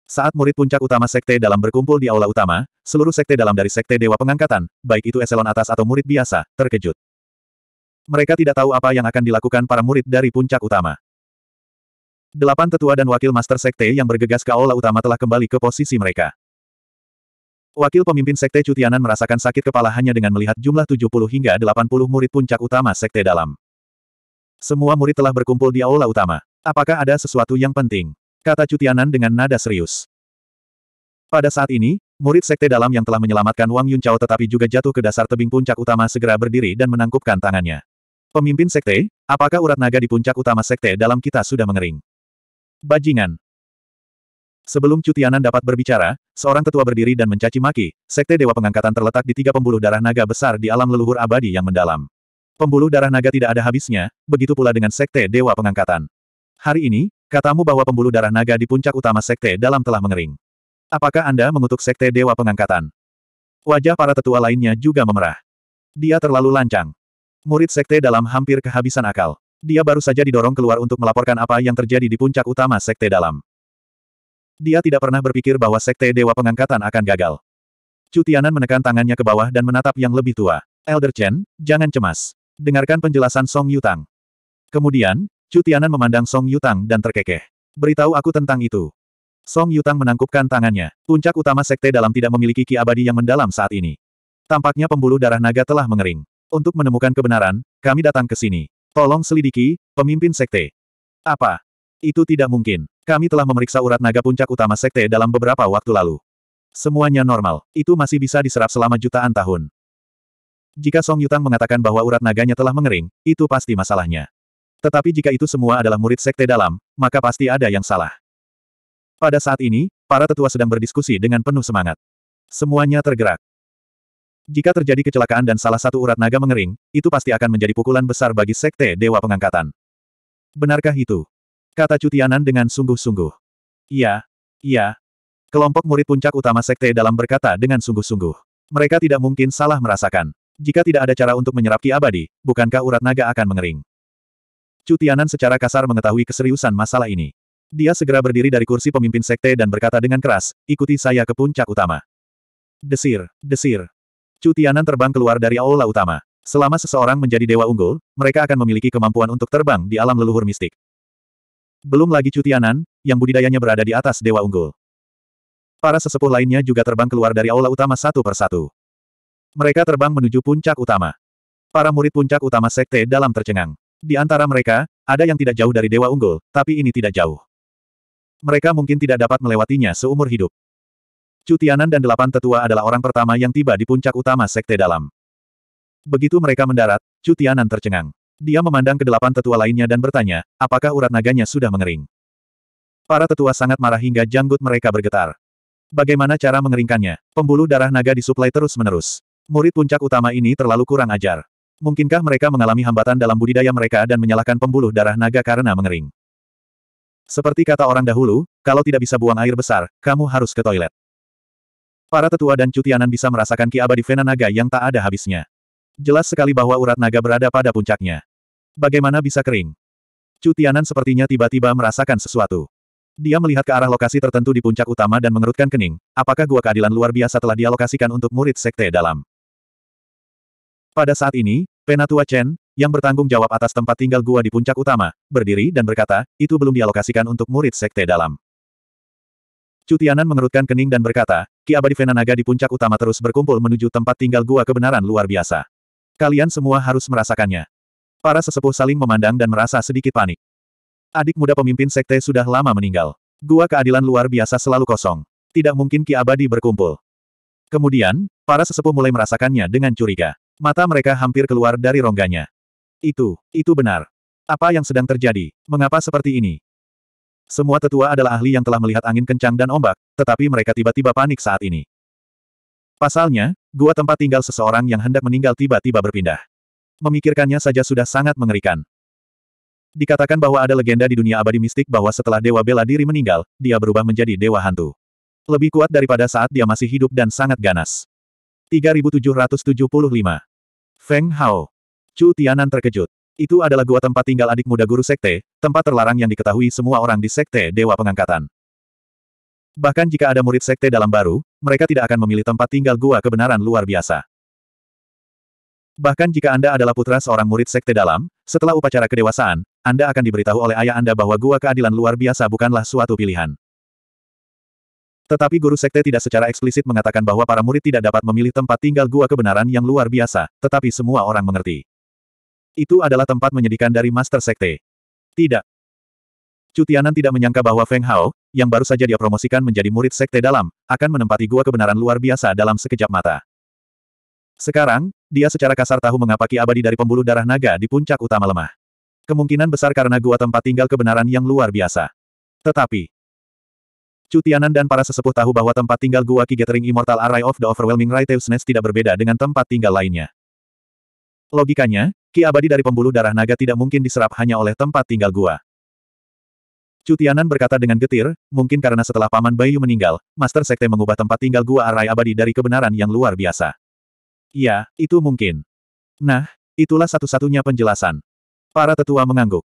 Saat murid puncak utama sekte dalam berkumpul di aula utama, seluruh sekte dalam dari sekte Dewa Pengangkatan, baik itu eselon atas atau murid biasa, terkejut. Mereka tidak tahu apa yang akan dilakukan para murid dari puncak utama. Delapan tetua dan wakil master sekte yang bergegas ke aula utama telah kembali ke posisi mereka. Wakil pemimpin sekte Cutianan merasakan sakit kepala hanya dengan melihat jumlah 70 hingga 80 murid puncak utama sekte dalam. Semua murid telah berkumpul di aula utama. Apakah ada sesuatu yang penting? Kata Cutianan dengan nada serius. Pada saat ini, murid sekte dalam yang telah menyelamatkan Wang Yunchao tetapi juga jatuh ke dasar tebing puncak utama segera berdiri dan menangkupkan tangannya. Pemimpin sekte, apakah urat naga di puncak utama sekte dalam kita sudah mengering? Bajingan. Sebelum Cutianan dapat berbicara, seorang tetua berdiri dan mencaci maki, sekte dewa pengangkatan terletak di tiga pembuluh darah naga besar di alam leluhur abadi yang mendalam. Pembuluh darah naga tidak ada habisnya, begitu pula dengan sekte dewa pengangkatan. Hari ini, katamu bahwa pembuluh darah naga di puncak utama sekte dalam telah mengering. Apakah Anda mengutuk sekte dewa pengangkatan? Wajah para tetua lainnya juga memerah. Dia terlalu lancang. Murid sekte dalam hampir kehabisan akal. Dia baru saja didorong keluar untuk melaporkan apa yang terjadi di puncak utama sekte dalam. Dia tidak pernah berpikir bahwa sekte Dewa Pengangkatan akan gagal. Cutianan menekan tangannya ke bawah dan menatap yang lebih tua. Elder Chen, jangan cemas. Dengarkan penjelasan Song Yutang. Kemudian, Cutianan memandang Song Yutang dan terkekeh. Beritahu aku tentang itu. Song Yutang menangkupkan tangannya. Puncak utama sekte dalam tidak memiliki ki abadi yang mendalam saat ini. Tampaknya pembuluh darah naga telah mengering. Untuk menemukan kebenaran, kami datang ke sini. Tolong selidiki, pemimpin sekte. Apa? Itu tidak mungkin. Kami telah memeriksa urat naga puncak utama sekte dalam beberapa waktu lalu. Semuanya normal. Itu masih bisa diserap selama jutaan tahun. Jika Song Yutang mengatakan bahwa urat naganya telah mengering, itu pasti masalahnya. Tetapi jika itu semua adalah murid sekte dalam, maka pasti ada yang salah. Pada saat ini, para tetua sedang berdiskusi dengan penuh semangat. Semuanya tergerak. Jika terjadi kecelakaan dan salah satu urat naga mengering, itu pasti akan menjadi pukulan besar bagi Sekte Dewa Pengangkatan. Benarkah itu? Kata Cutianan dengan sungguh-sungguh. Iya, iya. Kelompok murid puncak utama Sekte dalam berkata dengan sungguh-sungguh. Mereka tidak mungkin salah merasakan. Jika tidak ada cara untuk menyerap ki abadi, bukankah urat naga akan mengering? Cutianan secara kasar mengetahui keseriusan masalah ini. Dia segera berdiri dari kursi pemimpin sekte dan berkata dengan keras, ikuti saya ke puncak utama. Desir, desir, Tianan terbang keluar dari aula utama. Selama seseorang menjadi dewa unggul, mereka akan memiliki kemampuan untuk terbang di alam leluhur mistik. Belum lagi Tianan, yang budidayanya berada di atas dewa unggul. Para sesepuh lainnya juga terbang keluar dari aula utama satu persatu. Mereka terbang menuju puncak utama. Para murid puncak utama sekte dalam tercengang. Di antara mereka, ada yang tidak jauh dari dewa unggul, tapi ini tidak jauh. Mereka mungkin tidak dapat melewatinya seumur hidup. Cutianan dan delapan tetua adalah orang pertama yang tiba di puncak utama sekte dalam. Begitu mereka mendarat, Cutianan tercengang. Dia memandang ke delapan tetua lainnya dan bertanya, apakah urat naganya sudah mengering? Para tetua sangat marah hingga janggut mereka bergetar. Bagaimana cara mengeringkannya? Pembuluh darah naga disuplai terus-menerus. Murid puncak utama ini terlalu kurang ajar. Mungkinkah mereka mengalami hambatan dalam budidaya mereka dan menyalahkan pembuluh darah naga karena mengering? Seperti kata orang dahulu, kalau tidak bisa buang air besar, kamu harus ke toilet. Para tetua dan cutianan bisa merasakan ki abadi Vena Naga yang tak ada habisnya. Jelas sekali bahwa urat naga berada pada puncaknya. Bagaimana bisa kering? Cutianan sepertinya tiba-tiba merasakan sesuatu. Dia melihat ke arah lokasi tertentu di puncak utama dan mengerutkan kening, apakah gua keadilan luar biasa telah dialokasikan untuk murid sekte dalam. Pada saat ini, Penatua Chen, yang bertanggung jawab atas tempat tinggal gua di puncak utama, berdiri dan berkata, itu belum dialokasikan untuk murid sekte dalam. Cutianan mengerutkan kening dan berkata, Ki Abadi Venanaga di puncak utama terus berkumpul menuju tempat tinggal gua kebenaran luar biasa. Kalian semua harus merasakannya. Para sesepuh saling memandang dan merasa sedikit panik. Adik muda pemimpin sekte sudah lama meninggal. Gua keadilan luar biasa selalu kosong. Tidak mungkin Ki Abadi berkumpul. Kemudian, para sesepuh mulai merasakannya dengan curiga. Mata mereka hampir keluar dari rongganya. Itu, itu benar. Apa yang sedang terjadi? Mengapa seperti ini? Semua tetua adalah ahli yang telah melihat angin kencang dan ombak, tetapi mereka tiba-tiba panik saat ini. Pasalnya, gua tempat tinggal seseorang yang hendak meninggal tiba-tiba berpindah. Memikirkannya saja sudah sangat mengerikan. Dikatakan bahwa ada legenda di dunia abadi mistik bahwa setelah Dewa Bela Diri meninggal, dia berubah menjadi Dewa Hantu. Lebih kuat daripada saat dia masih hidup dan sangat ganas. 3775 Feng Hao Chu Tianan terkejut. Itu adalah gua tempat tinggal adik muda guru sekte, tempat terlarang yang diketahui semua orang di sekte Dewa Pengangkatan. Bahkan jika ada murid sekte dalam baru, mereka tidak akan memilih tempat tinggal gua kebenaran luar biasa. Bahkan jika Anda adalah putra seorang murid sekte dalam, setelah upacara kedewasaan, Anda akan diberitahu oleh ayah Anda bahwa gua keadilan luar biasa bukanlah suatu pilihan. Tetapi guru sekte tidak secara eksplisit mengatakan bahwa para murid tidak dapat memilih tempat tinggal gua kebenaran yang luar biasa, tetapi semua orang mengerti. Itu adalah tempat menyedihkan dari Master Sekte. Tidak. Cutianan tidak menyangka bahwa Feng Hao, yang baru saja dia promosikan menjadi murid Sekte dalam, akan menempati gua kebenaran luar biasa dalam sekejap mata. Sekarang, dia secara kasar tahu mengapa Ki Abadi dari pembuluh darah naga di puncak utama lemah. Kemungkinan besar karena gua tempat tinggal kebenaran yang luar biasa. Tetapi, Cutianan dan para sesepuh tahu bahwa tempat tinggal gua Ki Gathering Immortal Array of the Overwhelming Righteousness tidak berbeda dengan tempat tinggal lainnya. Logikanya, Ki abadi dari pembuluh darah naga tidak mungkin diserap hanya oleh tempat tinggal gua. Cutianan berkata dengan getir, mungkin karena setelah Paman Bayu meninggal, Master Sekte mengubah tempat tinggal gua arai abadi dari kebenaran yang luar biasa. Ya, itu mungkin. Nah, itulah satu-satunya penjelasan. Para tetua mengangguk.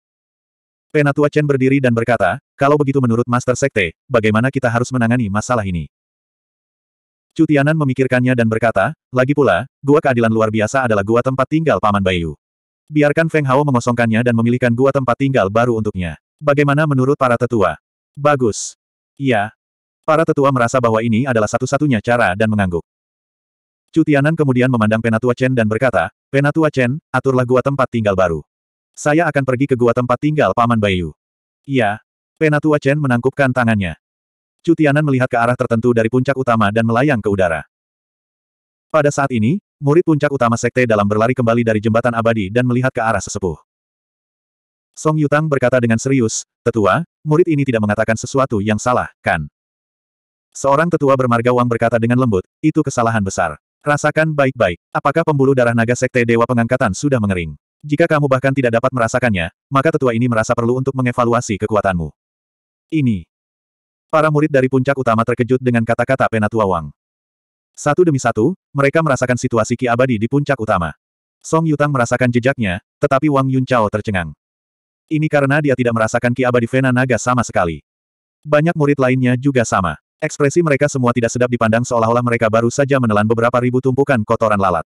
Penatua Chen berdiri dan berkata, kalau begitu menurut Master Sekte, bagaimana kita harus menangani masalah ini? Cutianan memikirkannya dan berkata, lagi pula, gua keadilan luar biasa adalah gua tempat tinggal Paman Bayu. Biarkan Feng Hao mengosongkannya dan memilihkan gua tempat tinggal baru untuknya. Bagaimana menurut para tetua? Bagus. Iya. Para tetua merasa bahwa ini adalah satu-satunya cara dan mengangguk. Cutianan kemudian memandang Penatua Chen dan berkata, Penatua Chen, aturlah gua tempat tinggal baru. Saya akan pergi ke gua tempat tinggal Paman Bayu. Iya. Penatua Chen menangkupkan tangannya. Cutianan melihat ke arah tertentu dari puncak utama dan melayang ke udara. Pada saat ini, Murid puncak utama sekte dalam berlari kembali dari jembatan abadi dan melihat ke arah sesepuh. Song Yutang berkata dengan serius, Tetua, murid ini tidak mengatakan sesuatu yang salah, kan? Seorang tetua bermarga Wang berkata dengan lembut, itu kesalahan besar. Rasakan baik-baik, apakah pembuluh darah naga sekte Dewa Pengangkatan sudah mengering? Jika kamu bahkan tidak dapat merasakannya, maka tetua ini merasa perlu untuk mengevaluasi kekuatanmu. Ini. Para murid dari puncak utama terkejut dengan kata-kata Penatua Wang. Satu demi satu, mereka merasakan situasi Ki Abadi di puncak utama. Song Yutang merasakan jejaknya, tetapi Wang Yun Chao tercengang. Ini karena dia tidak merasakan Ki Abadi Vena Naga sama sekali. Banyak murid lainnya juga sama. Ekspresi mereka semua tidak sedap dipandang seolah-olah mereka baru saja menelan beberapa ribu tumpukan kotoran lalat.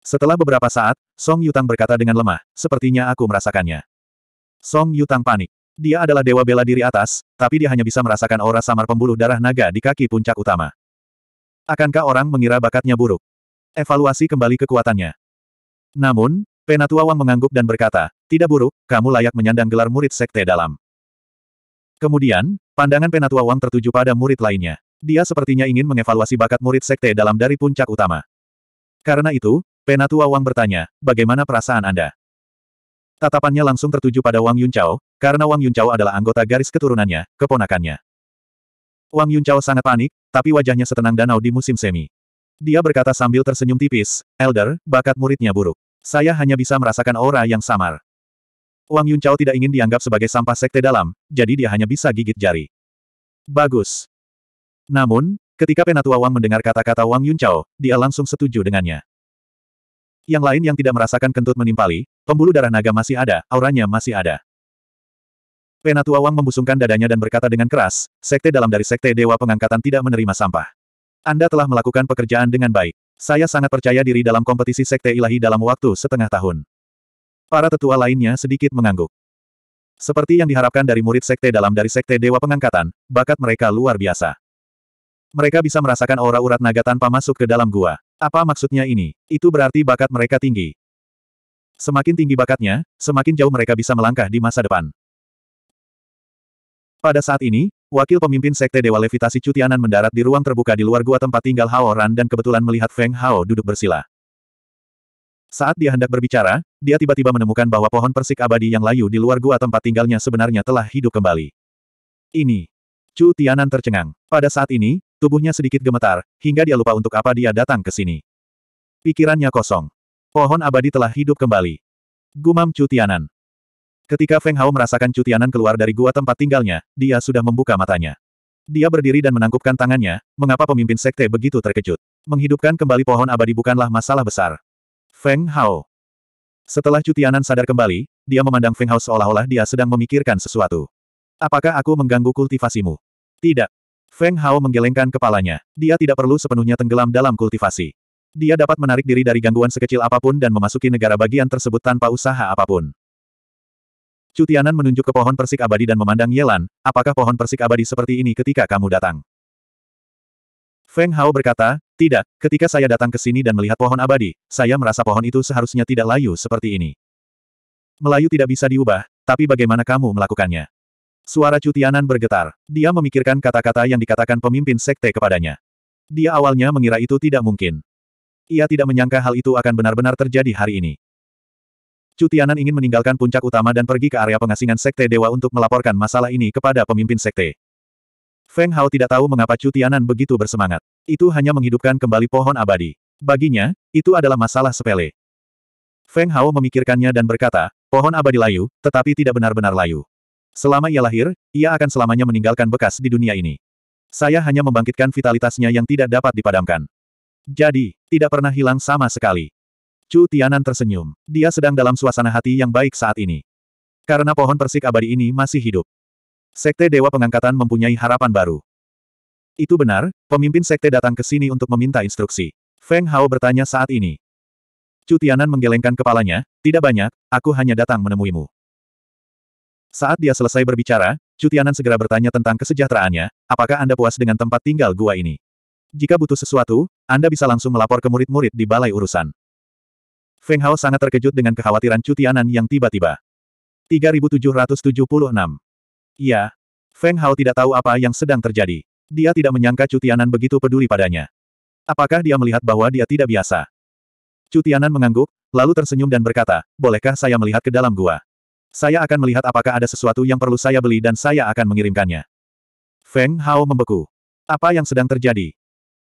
Setelah beberapa saat, Song Yutang berkata dengan lemah, sepertinya aku merasakannya. Song Yutang panik. Dia adalah dewa bela diri atas, tapi dia hanya bisa merasakan aura samar pembuluh darah naga di kaki puncak utama. Akankah orang mengira bakatnya buruk? Evaluasi kembali kekuatannya. Namun, Penatua Wang mengangguk dan berkata, tidak buruk, kamu layak menyandang gelar murid sekte dalam. Kemudian, pandangan Penatua Wang tertuju pada murid lainnya. Dia sepertinya ingin mengevaluasi bakat murid sekte dalam dari puncak utama. Karena itu, Penatua Wang bertanya, bagaimana perasaan Anda? Tatapannya langsung tertuju pada Wang Yuncao, karena Wang Yuncao adalah anggota garis keturunannya, keponakannya. Wang Yunchao sangat panik, tapi wajahnya setenang danau di musim semi. Dia berkata sambil tersenyum tipis, Elder, bakat muridnya buruk. Saya hanya bisa merasakan aura yang samar. Wang Yunchao tidak ingin dianggap sebagai sampah sekte dalam, jadi dia hanya bisa gigit jari. Bagus. Namun, ketika Penatua Wang mendengar kata-kata Wang Yunchao, dia langsung setuju dengannya. Yang lain yang tidak merasakan kentut menimpali, pembuluh darah naga masih ada, auranya masih ada. Penatua Wang membusungkan dadanya dan berkata dengan keras, sekte dalam dari sekte Dewa Pengangkatan tidak menerima sampah. Anda telah melakukan pekerjaan dengan baik. Saya sangat percaya diri dalam kompetisi sekte ilahi dalam waktu setengah tahun. Para tetua lainnya sedikit mengangguk. Seperti yang diharapkan dari murid sekte dalam dari sekte Dewa Pengangkatan, bakat mereka luar biasa. Mereka bisa merasakan aura urat naga tanpa masuk ke dalam gua. Apa maksudnya ini? Itu berarti bakat mereka tinggi. Semakin tinggi bakatnya, semakin jauh mereka bisa melangkah di masa depan. Pada saat ini, wakil pemimpin Sekte Dewa Levitasi Cutianan mendarat di ruang terbuka di luar gua tempat tinggal Hao Ran dan kebetulan melihat Feng Hao duduk bersila. Saat dia hendak berbicara, dia tiba-tiba menemukan bahwa pohon persik abadi yang layu di luar gua tempat tinggalnya sebenarnya telah hidup kembali. Ini. Chu Tianan tercengang. Pada saat ini, tubuhnya sedikit gemetar, hingga dia lupa untuk apa dia datang ke sini. Pikirannya kosong. Pohon abadi telah hidup kembali. Gumam Chu Tianan. Ketika Feng Hao merasakan cutianan keluar dari gua tempat tinggalnya, dia sudah membuka matanya. Dia berdiri dan menangkupkan tangannya, mengapa pemimpin sekte begitu terkejut. Menghidupkan kembali pohon abadi bukanlah masalah besar. Feng Hao. Setelah cutianan sadar kembali, dia memandang Feng Hao seolah-olah dia sedang memikirkan sesuatu. Apakah aku mengganggu kultivasimu? Tidak. Feng Hao menggelengkan kepalanya. Dia tidak perlu sepenuhnya tenggelam dalam kultivasi. Dia dapat menarik diri dari gangguan sekecil apapun dan memasuki negara bagian tersebut tanpa usaha apapun. Cutianan menunjuk ke pohon persik abadi dan memandang Yelan, apakah pohon persik abadi seperti ini ketika kamu datang? Feng Hao berkata, tidak, ketika saya datang ke sini dan melihat pohon abadi, saya merasa pohon itu seharusnya tidak layu seperti ini. Melayu tidak bisa diubah, tapi bagaimana kamu melakukannya? Suara Cutianan bergetar. Dia memikirkan kata-kata yang dikatakan pemimpin sekte kepadanya. Dia awalnya mengira itu tidak mungkin. Ia tidak menyangka hal itu akan benar-benar terjadi hari ini. Cutianan ingin meninggalkan puncak utama dan pergi ke area pengasingan Sekte Dewa untuk melaporkan masalah ini kepada pemimpin Sekte. Feng Hao tidak tahu mengapa Cutianan begitu bersemangat. Itu hanya menghidupkan kembali pohon abadi. Baginya, itu adalah masalah sepele. Feng Hao memikirkannya dan berkata, pohon abadi layu, tetapi tidak benar-benar layu. Selama ia lahir, ia akan selamanya meninggalkan bekas di dunia ini. Saya hanya membangkitkan vitalitasnya yang tidak dapat dipadamkan. Jadi, tidak pernah hilang sama sekali. Chu Tianan tersenyum. Dia sedang dalam suasana hati yang baik saat ini. Karena pohon persik abadi ini masih hidup. Sekte Dewa Pengangkatan mempunyai harapan baru. Itu benar, pemimpin sekte datang ke sini untuk meminta instruksi. Feng Hao bertanya saat ini. Chu Tianan menggelengkan kepalanya, tidak banyak, aku hanya datang menemuimu. Saat dia selesai berbicara, Chu Tianan segera bertanya tentang kesejahteraannya, apakah Anda puas dengan tempat tinggal gua ini? Jika butuh sesuatu, Anda bisa langsung melapor ke murid-murid di balai urusan. Feng Hao sangat terkejut dengan kekhawatiran Cutianan yang tiba-tiba. 3776. Iya. Feng Hao tidak tahu apa yang sedang terjadi. Dia tidak menyangka Cutianan begitu peduli padanya. Apakah dia melihat bahwa dia tidak biasa? Cutianan mengangguk, lalu tersenyum dan berkata, bolehkah saya melihat ke dalam gua? Saya akan melihat apakah ada sesuatu yang perlu saya beli dan saya akan mengirimkannya. Feng Hao membeku. Apa yang sedang terjadi?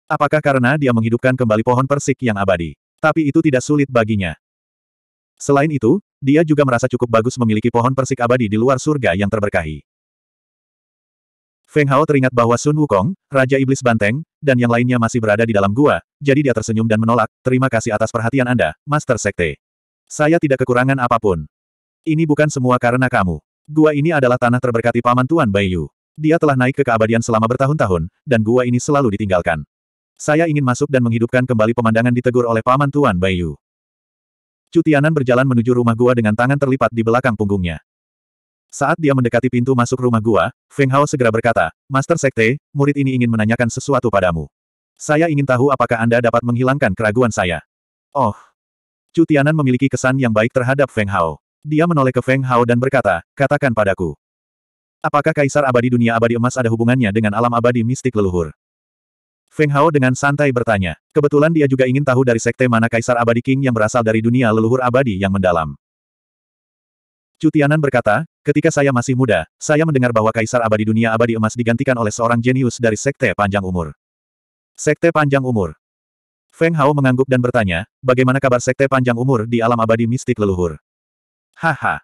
Apakah karena dia menghidupkan kembali pohon persik yang abadi? Tapi itu tidak sulit baginya. Selain itu, dia juga merasa cukup bagus memiliki pohon persik abadi di luar surga yang terberkahi. Feng Hao teringat bahwa Sun Wukong, Raja Iblis Banteng, dan yang lainnya masih berada di dalam gua, jadi dia tersenyum dan menolak, terima kasih atas perhatian Anda, Master Sekte. Saya tidak kekurangan apapun. Ini bukan semua karena kamu. Gua ini adalah tanah terberkati Paman Tuan Baiyu. Dia telah naik ke keabadian selama bertahun-tahun, dan gua ini selalu ditinggalkan. Saya ingin masuk dan menghidupkan kembali pemandangan ditegur oleh paman Tuan Bayu. Cutianan berjalan menuju rumah gua dengan tangan terlipat di belakang punggungnya. Saat dia mendekati pintu masuk rumah gua, Feng Hao segera berkata, Master Sekte, murid ini ingin menanyakan sesuatu padamu. Saya ingin tahu apakah Anda dapat menghilangkan keraguan saya. Oh. Cutianan memiliki kesan yang baik terhadap Feng Hao. Dia menoleh ke Feng Hao dan berkata, katakan padaku. Apakah Kaisar Abadi Dunia Abadi Emas ada hubungannya dengan alam abadi mistik leluhur? Feng Hao dengan santai bertanya. Kebetulan dia juga ingin tahu dari sekte mana Kaisar Abadi King yang berasal dari dunia leluhur abadi yang mendalam. Cutianan berkata, ketika saya masih muda, saya mendengar bahwa Kaisar Abadi Dunia Abadi Emas digantikan oleh seorang jenius dari sekte panjang umur. Sekte panjang umur. Feng Hao mengangguk dan bertanya, bagaimana kabar sekte panjang umur di alam abadi mistik leluhur? Haha.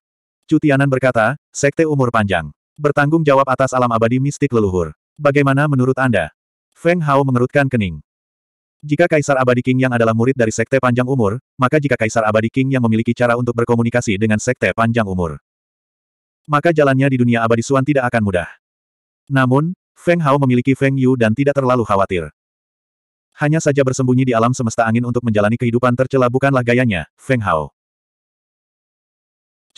Cutianan berkata, sekte umur panjang. Bertanggung jawab atas alam abadi mistik leluhur. Bagaimana menurut Anda? Feng Hao mengerutkan kening. Jika Kaisar Abadi King yang adalah murid dari Sekte Panjang Umur, maka jika Kaisar Abadi King yang memiliki cara untuk berkomunikasi dengan Sekte Panjang Umur, maka jalannya di dunia abadi Suan tidak akan mudah. Namun, Feng Hao memiliki Feng Yu dan tidak terlalu khawatir. Hanya saja bersembunyi di alam semesta angin untuk menjalani kehidupan tercela bukanlah gayanya, Feng Hao.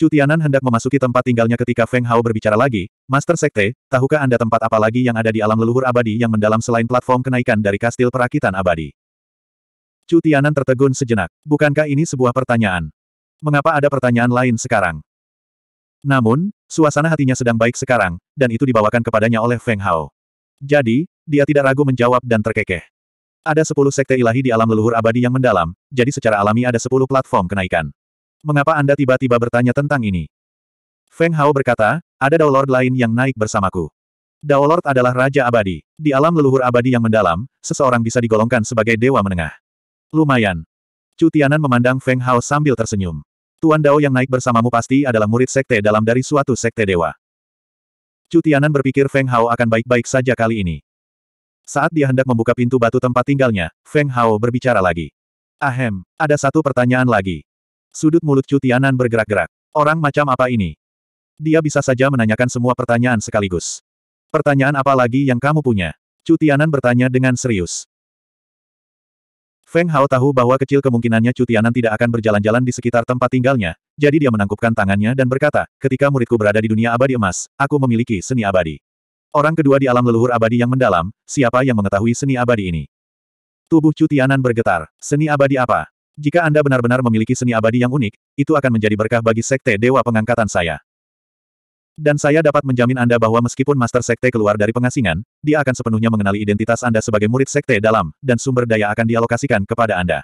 Chu Tianan hendak memasuki tempat tinggalnya ketika Feng Hao berbicara lagi, Master Sekte, tahukah Anda tempat apa lagi yang ada di alam leluhur abadi yang mendalam selain platform kenaikan dari kastil perakitan abadi? Chu Tianan tertegun sejenak. Bukankah ini sebuah pertanyaan? Mengapa ada pertanyaan lain sekarang? Namun, suasana hatinya sedang baik sekarang, dan itu dibawakan kepadanya oleh Feng Hao. Jadi, dia tidak ragu menjawab dan terkekeh. Ada sepuluh sekte ilahi di alam leluhur abadi yang mendalam, jadi secara alami ada sepuluh platform kenaikan. Mengapa Anda tiba-tiba bertanya tentang ini? Feng Hao berkata, ada Dao Lord lain yang naik bersamaku. Dao Lord adalah Raja Abadi. Di alam leluhur abadi yang mendalam, seseorang bisa digolongkan sebagai dewa menengah. Lumayan. Cutianan memandang Feng Hao sambil tersenyum. Tuan Dao yang naik bersamamu pasti adalah murid sekte dalam dari suatu sekte dewa. Cutianan berpikir Feng Hao akan baik-baik saja kali ini. Saat dia hendak membuka pintu batu tempat tinggalnya, Feng Hao berbicara lagi. Ahem, ada satu pertanyaan lagi. Sudut mulut Cutianan bergerak-gerak. Orang macam apa ini? Dia bisa saja menanyakan semua pertanyaan sekaligus. Pertanyaan apa lagi yang kamu punya? Cutianan bertanya dengan serius. Feng Hao tahu bahwa kecil kemungkinannya Cutianan tidak akan berjalan-jalan di sekitar tempat tinggalnya, jadi dia menangkupkan tangannya dan berkata, ketika muridku berada di dunia abadi emas, aku memiliki seni abadi. Orang kedua di alam leluhur abadi yang mendalam, siapa yang mengetahui seni abadi ini? Tubuh Cutianan bergetar, seni abadi apa? Jika Anda benar-benar memiliki seni abadi yang unik, itu akan menjadi berkah bagi Sekte Dewa Pengangkatan saya. Dan saya dapat menjamin Anda bahwa meskipun Master Sekte keluar dari pengasingan, dia akan sepenuhnya mengenali identitas Anda sebagai murid Sekte dalam, dan sumber daya akan dialokasikan kepada Anda.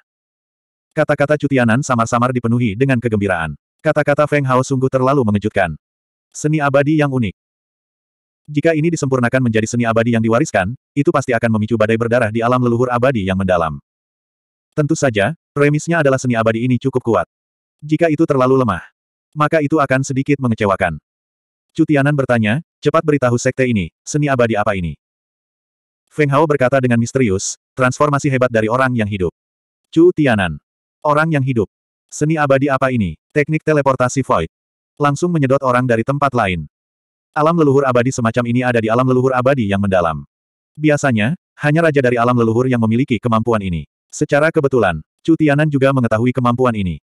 Kata-kata Cutianan samar-samar dipenuhi dengan kegembiraan. Kata-kata Feng Hao sungguh terlalu mengejutkan. Seni abadi yang unik. Jika ini disempurnakan menjadi seni abadi yang diwariskan, itu pasti akan memicu badai berdarah di alam leluhur abadi yang mendalam. Tentu saja, Premisnya adalah seni abadi ini cukup kuat. Jika itu terlalu lemah, maka itu akan sedikit mengecewakan. Cutianan bertanya, cepat beritahu sekte ini, seni abadi apa ini? Feng Hao berkata dengan misterius, transformasi hebat dari orang yang hidup. Cu Tianan. Orang yang hidup. Seni abadi apa ini? Teknik teleportasi void. Langsung menyedot orang dari tempat lain. Alam leluhur abadi semacam ini ada di alam leluhur abadi yang mendalam. Biasanya, hanya raja dari alam leluhur yang memiliki kemampuan ini. Secara kebetulan, Chu Tianan juga mengetahui kemampuan ini.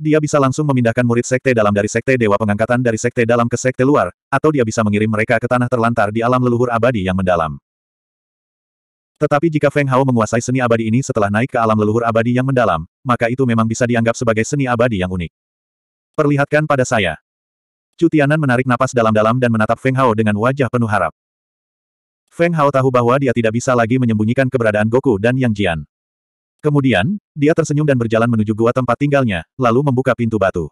Dia bisa langsung memindahkan murid sekte dalam dari sekte dewa pengangkatan dari sekte dalam ke sekte luar, atau dia bisa mengirim mereka ke tanah terlantar di alam leluhur abadi yang mendalam. Tetapi jika Feng Hao menguasai seni abadi ini setelah naik ke alam leluhur abadi yang mendalam, maka itu memang bisa dianggap sebagai seni abadi yang unik. Perlihatkan pada saya. Tianan menarik napas dalam-dalam dan menatap Feng Hao dengan wajah penuh harap. Feng Hao tahu bahwa dia tidak bisa lagi menyembunyikan keberadaan Goku dan Yang Jian. Kemudian, dia tersenyum dan berjalan menuju gua tempat tinggalnya, lalu membuka pintu batu.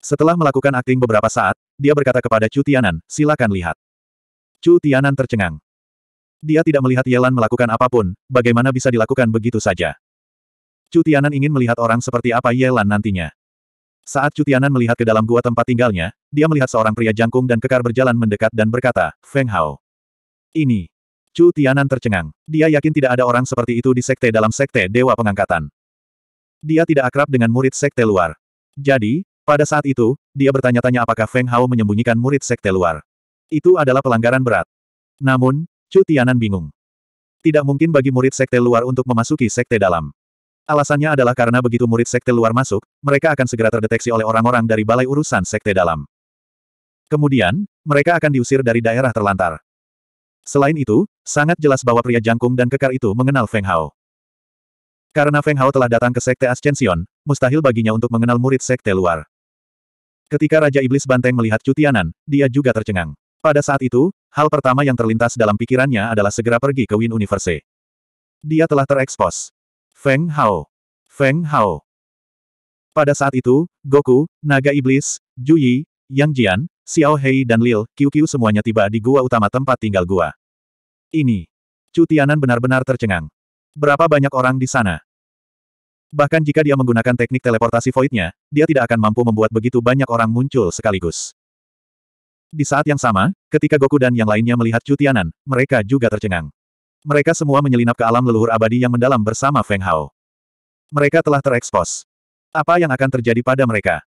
Setelah melakukan akting beberapa saat, dia berkata kepada Chu Tianan, silakan lihat. Chu Tianan tercengang. Dia tidak melihat Yelan melakukan apapun, bagaimana bisa dilakukan begitu saja. Chu Tianan ingin melihat orang seperti apa Yelan nantinya. Saat Chu Tianan melihat ke dalam gua tempat tinggalnya, dia melihat seorang pria jangkung dan kekar berjalan mendekat dan berkata, Feng Hao. Ini, Chu Tianan tercengang. Dia yakin tidak ada orang seperti itu di sekte dalam sekte Dewa Pengangkatan. Dia tidak akrab dengan murid sekte luar. Jadi, pada saat itu, dia bertanya-tanya apakah Feng Hao menyembunyikan murid sekte luar. Itu adalah pelanggaran berat. Namun, Chu Tianan bingung. Tidak mungkin bagi murid sekte luar untuk memasuki sekte dalam. Alasannya adalah karena begitu murid sekte luar masuk, mereka akan segera terdeteksi oleh orang-orang dari balai urusan sekte dalam. Kemudian, mereka akan diusir dari daerah terlantar. Selain itu, sangat jelas bahwa pria jangkung dan kekar itu mengenal Feng Hao. Karena Feng Hao telah datang ke Sekte Ascension, mustahil baginya untuk mengenal murid Sekte luar. Ketika Raja Iblis Banteng melihat Cutianan, dia juga tercengang. Pada saat itu, hal pertama yang terlintas dalam pikirannya adalah segera pergi ke Win Universe. Dia telah terekspos. Feng Hao. Feng Hao. Pada saat itu, Goku, Naga Iblis, Juyi, Yang Jian, Xiao Hei dan Lil, Qiu Qiu semuanya tiba di gua utama tempat tinggal gua. Ini. Cu Tianan benar-benar tercengang. Berapa banyak orang di sana? Bahkan jika dia menggunakan teknik teleportasi voidnya, dia tidak akan mampu membuat begitu banyak orang muncul sekaligus. Di saat yang sama, ketika Goku dan yang lainnya melihat Cutianan, mereka juga tercengang. Mereka semua menyelinap ke alam leluhur abadi yang mendalam bersama Feng Hao. Mereka telah terekspos. Apa yang akan terjadi pada mereka?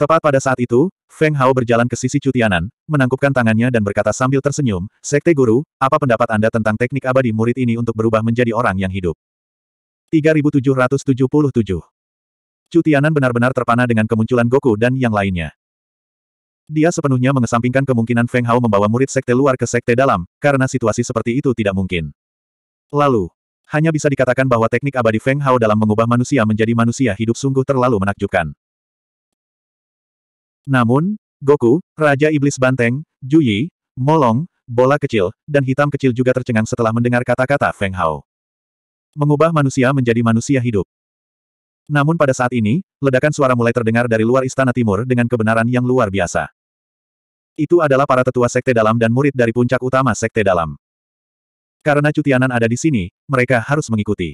Tepat pada saat itu, Feng Hao berjalan ke sisi Cutianan, menangkupkan tangannya dan berkata sambil tersenyum, Sekte Guru, apa pendapat Anda tentang teknik abadi murid ini untuk berubah menjadi orang yang hidup? 3777 Cutianan benar-benar terpana dengan kemunculan Goku dan yang lainnya. Dia sepenuhnya mengesampingkan kemungkinan Feng Hao membawa murid sekte luar ke sekte dalam, karena situasi seperti itu tidak mungkin. Lalu, hanya bisa dikatakan bahwa teknik abadi Feng Hao dalam mengubah manusia menjadi manusia hidup sungguh terlalu menakjubkan. Namun, Goku, Raja Iblis Banteng, Juyi, Molong, bola kecil, dan hitam kecil juga tercengang setelah mendengar kata-kata Feng Hao. Mengubah manusia menjadi manusia hidup. Namun pada saat ini, ledakan suara mulai terdengar dari luar istana timur dengan kebenaran yang luar biasa. Itu adalah para tetua sekte dalam dan murid dari puncak utama sekte dalam. Karena cutianan ada di sini, mereka harus mengikuti.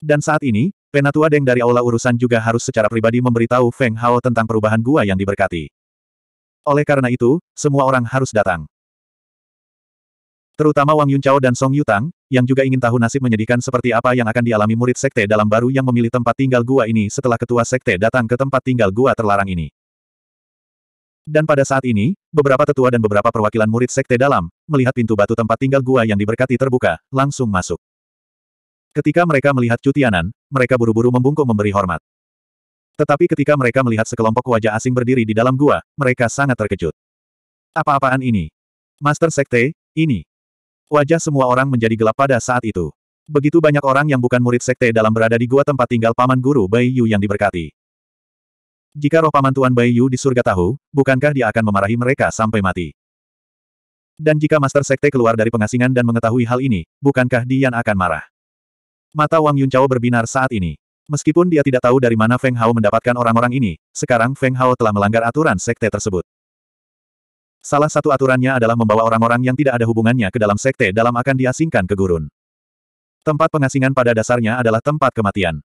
Dan saat ini, Penatua Deng dari Aula Urusan juga harus secara pribadi memberitahu Feng Hao tentang perubahan gua yang diberkati. Oleh karena itu, semua orang harus datang. Terutama Wang Yuncao dan Song Yutang, yang juga ingin tahu nasib menyedihkan seperti apa yang akan dialami murid sekte dalam baru yang memilih tempat tinggal gua ini setelah ketua sekte datang ke tempat tinggal gua terlarang ini. Dan pada saat ini, beberapa tetua dan beberapa perwakilan murid sekte dalam, melihat pintu batu tempat tinggal gua yang diberkati terbuka, langsung masuk. Ketika mereka melihat Cutianan, mereka buru-buru membungkuk memberi hormat. Tetapi ketika mereka melihat sekelompok wajah asing berdiri di dalam gua, mereka sangat terkejut. Apa-apaan ini? Master Sekte, ini. Wajah semua orang menjadi gelap pada saat itu. Begitu banyak orang yang bukan murid Sekte dalam berada di gua tempat tinggal Paman Guru Bai Yu yang diberkati. Jika roh Paman Tuan Bai Yu di surga tahu, bukankah dia akan memarahi mereka sampai mati? Dan jika Master Sekte keluar dari pengasingan dan mengetahui hal ini, bukankah Dian akan marah? Mata Wang Yuncao berbinar saat ini. Meskipun dia tidak tahu dari mana Feng Hao mendapatkan orang-orang ini, sekarang Feng Hao telah melanggar aturan sekte tersebut. Salah satu aturannya adalah membawa orang-orang yang tidak ada hubungannya ke dalam sekte dalam akan diasingkan ke gurun. Tempat pengasingan pada dasarnya adalah tempat kematian.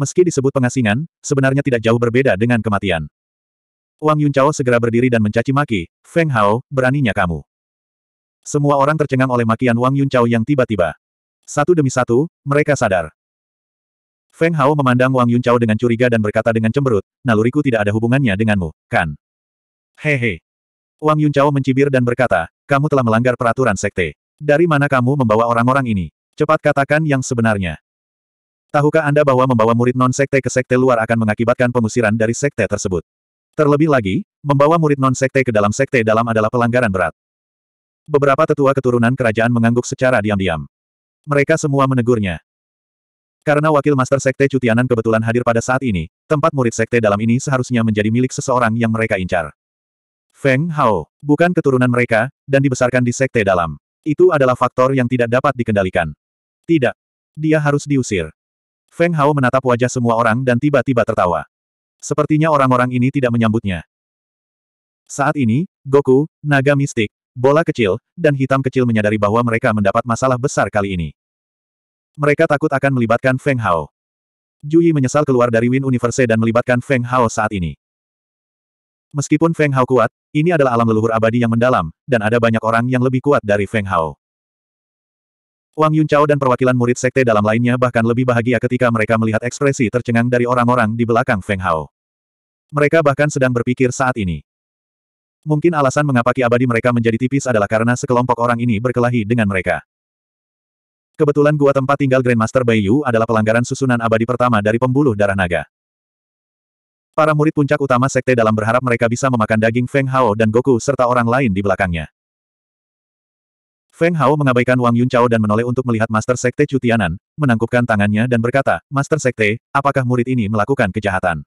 Meski disebut pengasingan, sebenarnya tidak jauh berbeda dengan kematian. Wang Yuncao segera berdiri dan mencaci maki, Feng Hao, beraninya kamu. Semua orang tercengang oleh makian Wang Yuncao yang tiba-tiba. Satu demi satu, mereka sadar. Feng Hao memandang Wang Yuncao dengan curiga dan berkata dengan cemberut, naluriku tidak ada hubungannya denganmu, kan? Hehe. Wang Yuncao mencibir dan berkata, kamu telah melanggar peraturan sekte. Dari mana kamu membawa orang-orang ini? Cepat katakan yang sebenarnya. Tahukah Anda bahwa membawa murid non-sekte ke sekte luar akan mengakibatkan pengusiran dari sekte tersebut? Terlebih lagi, membawa murid non-sekte ke dalam sekte dalam adalah pelanggaran berat. Beberapa tetua keturunan kerajaan mengangguk secara diam-diam. Mereka semua menegurnya. Karena wakil master sekte Cutianan kebetulan hadir pada saat ini, tempat murid sekte dalam ini seharusnya menjadi milik seseorang yang mereka incar. Feng Hao, bukan keturunan mereka, dan dibesarkan di sekte dalam. Itu adalah faktor yang tidak dapat dikendalikan. Tidak. Dia harus diusir. Feng Hao menatap wajah semua orang dan tiba-tiba tertawa. Sepertinya orang-orang ini tidak menyambutnya. Saat ini, Goku, naga mistik, bola kecil, dan hitam kecil menyadari bahwa mereka mendapat masalah besar kali ini. Mereka takut akan melibatkan Feng Hao. Jui menyesal keluar dari Win Universe dan melibatkan Feng Hao saat ini. Meskipun Feng Hao kuat, ini adalah alam leluhur abadi yang mendalam, dan ada banyak orang yang lebih kuat dari Feng Hao. Wang Yunchao dan perwakilan murid sekte dalam lainnya bahkan lebih bahagia ketika mereka melihat ekspresi tercengang dari orang-orang di belakang Feng Hao. Mereka bahkan sedang berpikir saat ini. Mungkin alasan mengapa Ki Abadi mereka menjadi tipis adalah karena sekelompok orang ini berkelahi dengan mereka. Kebetulan gua tempat tinggal Grandmaster Baiyu adalah pelanggaran susunan abadi pertama dari pembuluh darah naga. Para murid puncak utama sekte dalam berharap mereka bisa memakan daging Feng Hao dan Goku serta orang lain di belakangnya. Feng Hao mengabaikan Wang Yuncao dan menoleh untuk melihat Master Sekte Cutianan, menangkupkan tangannya dan berkata, Master Sekte, apakah murid ini melakukan kejahatan?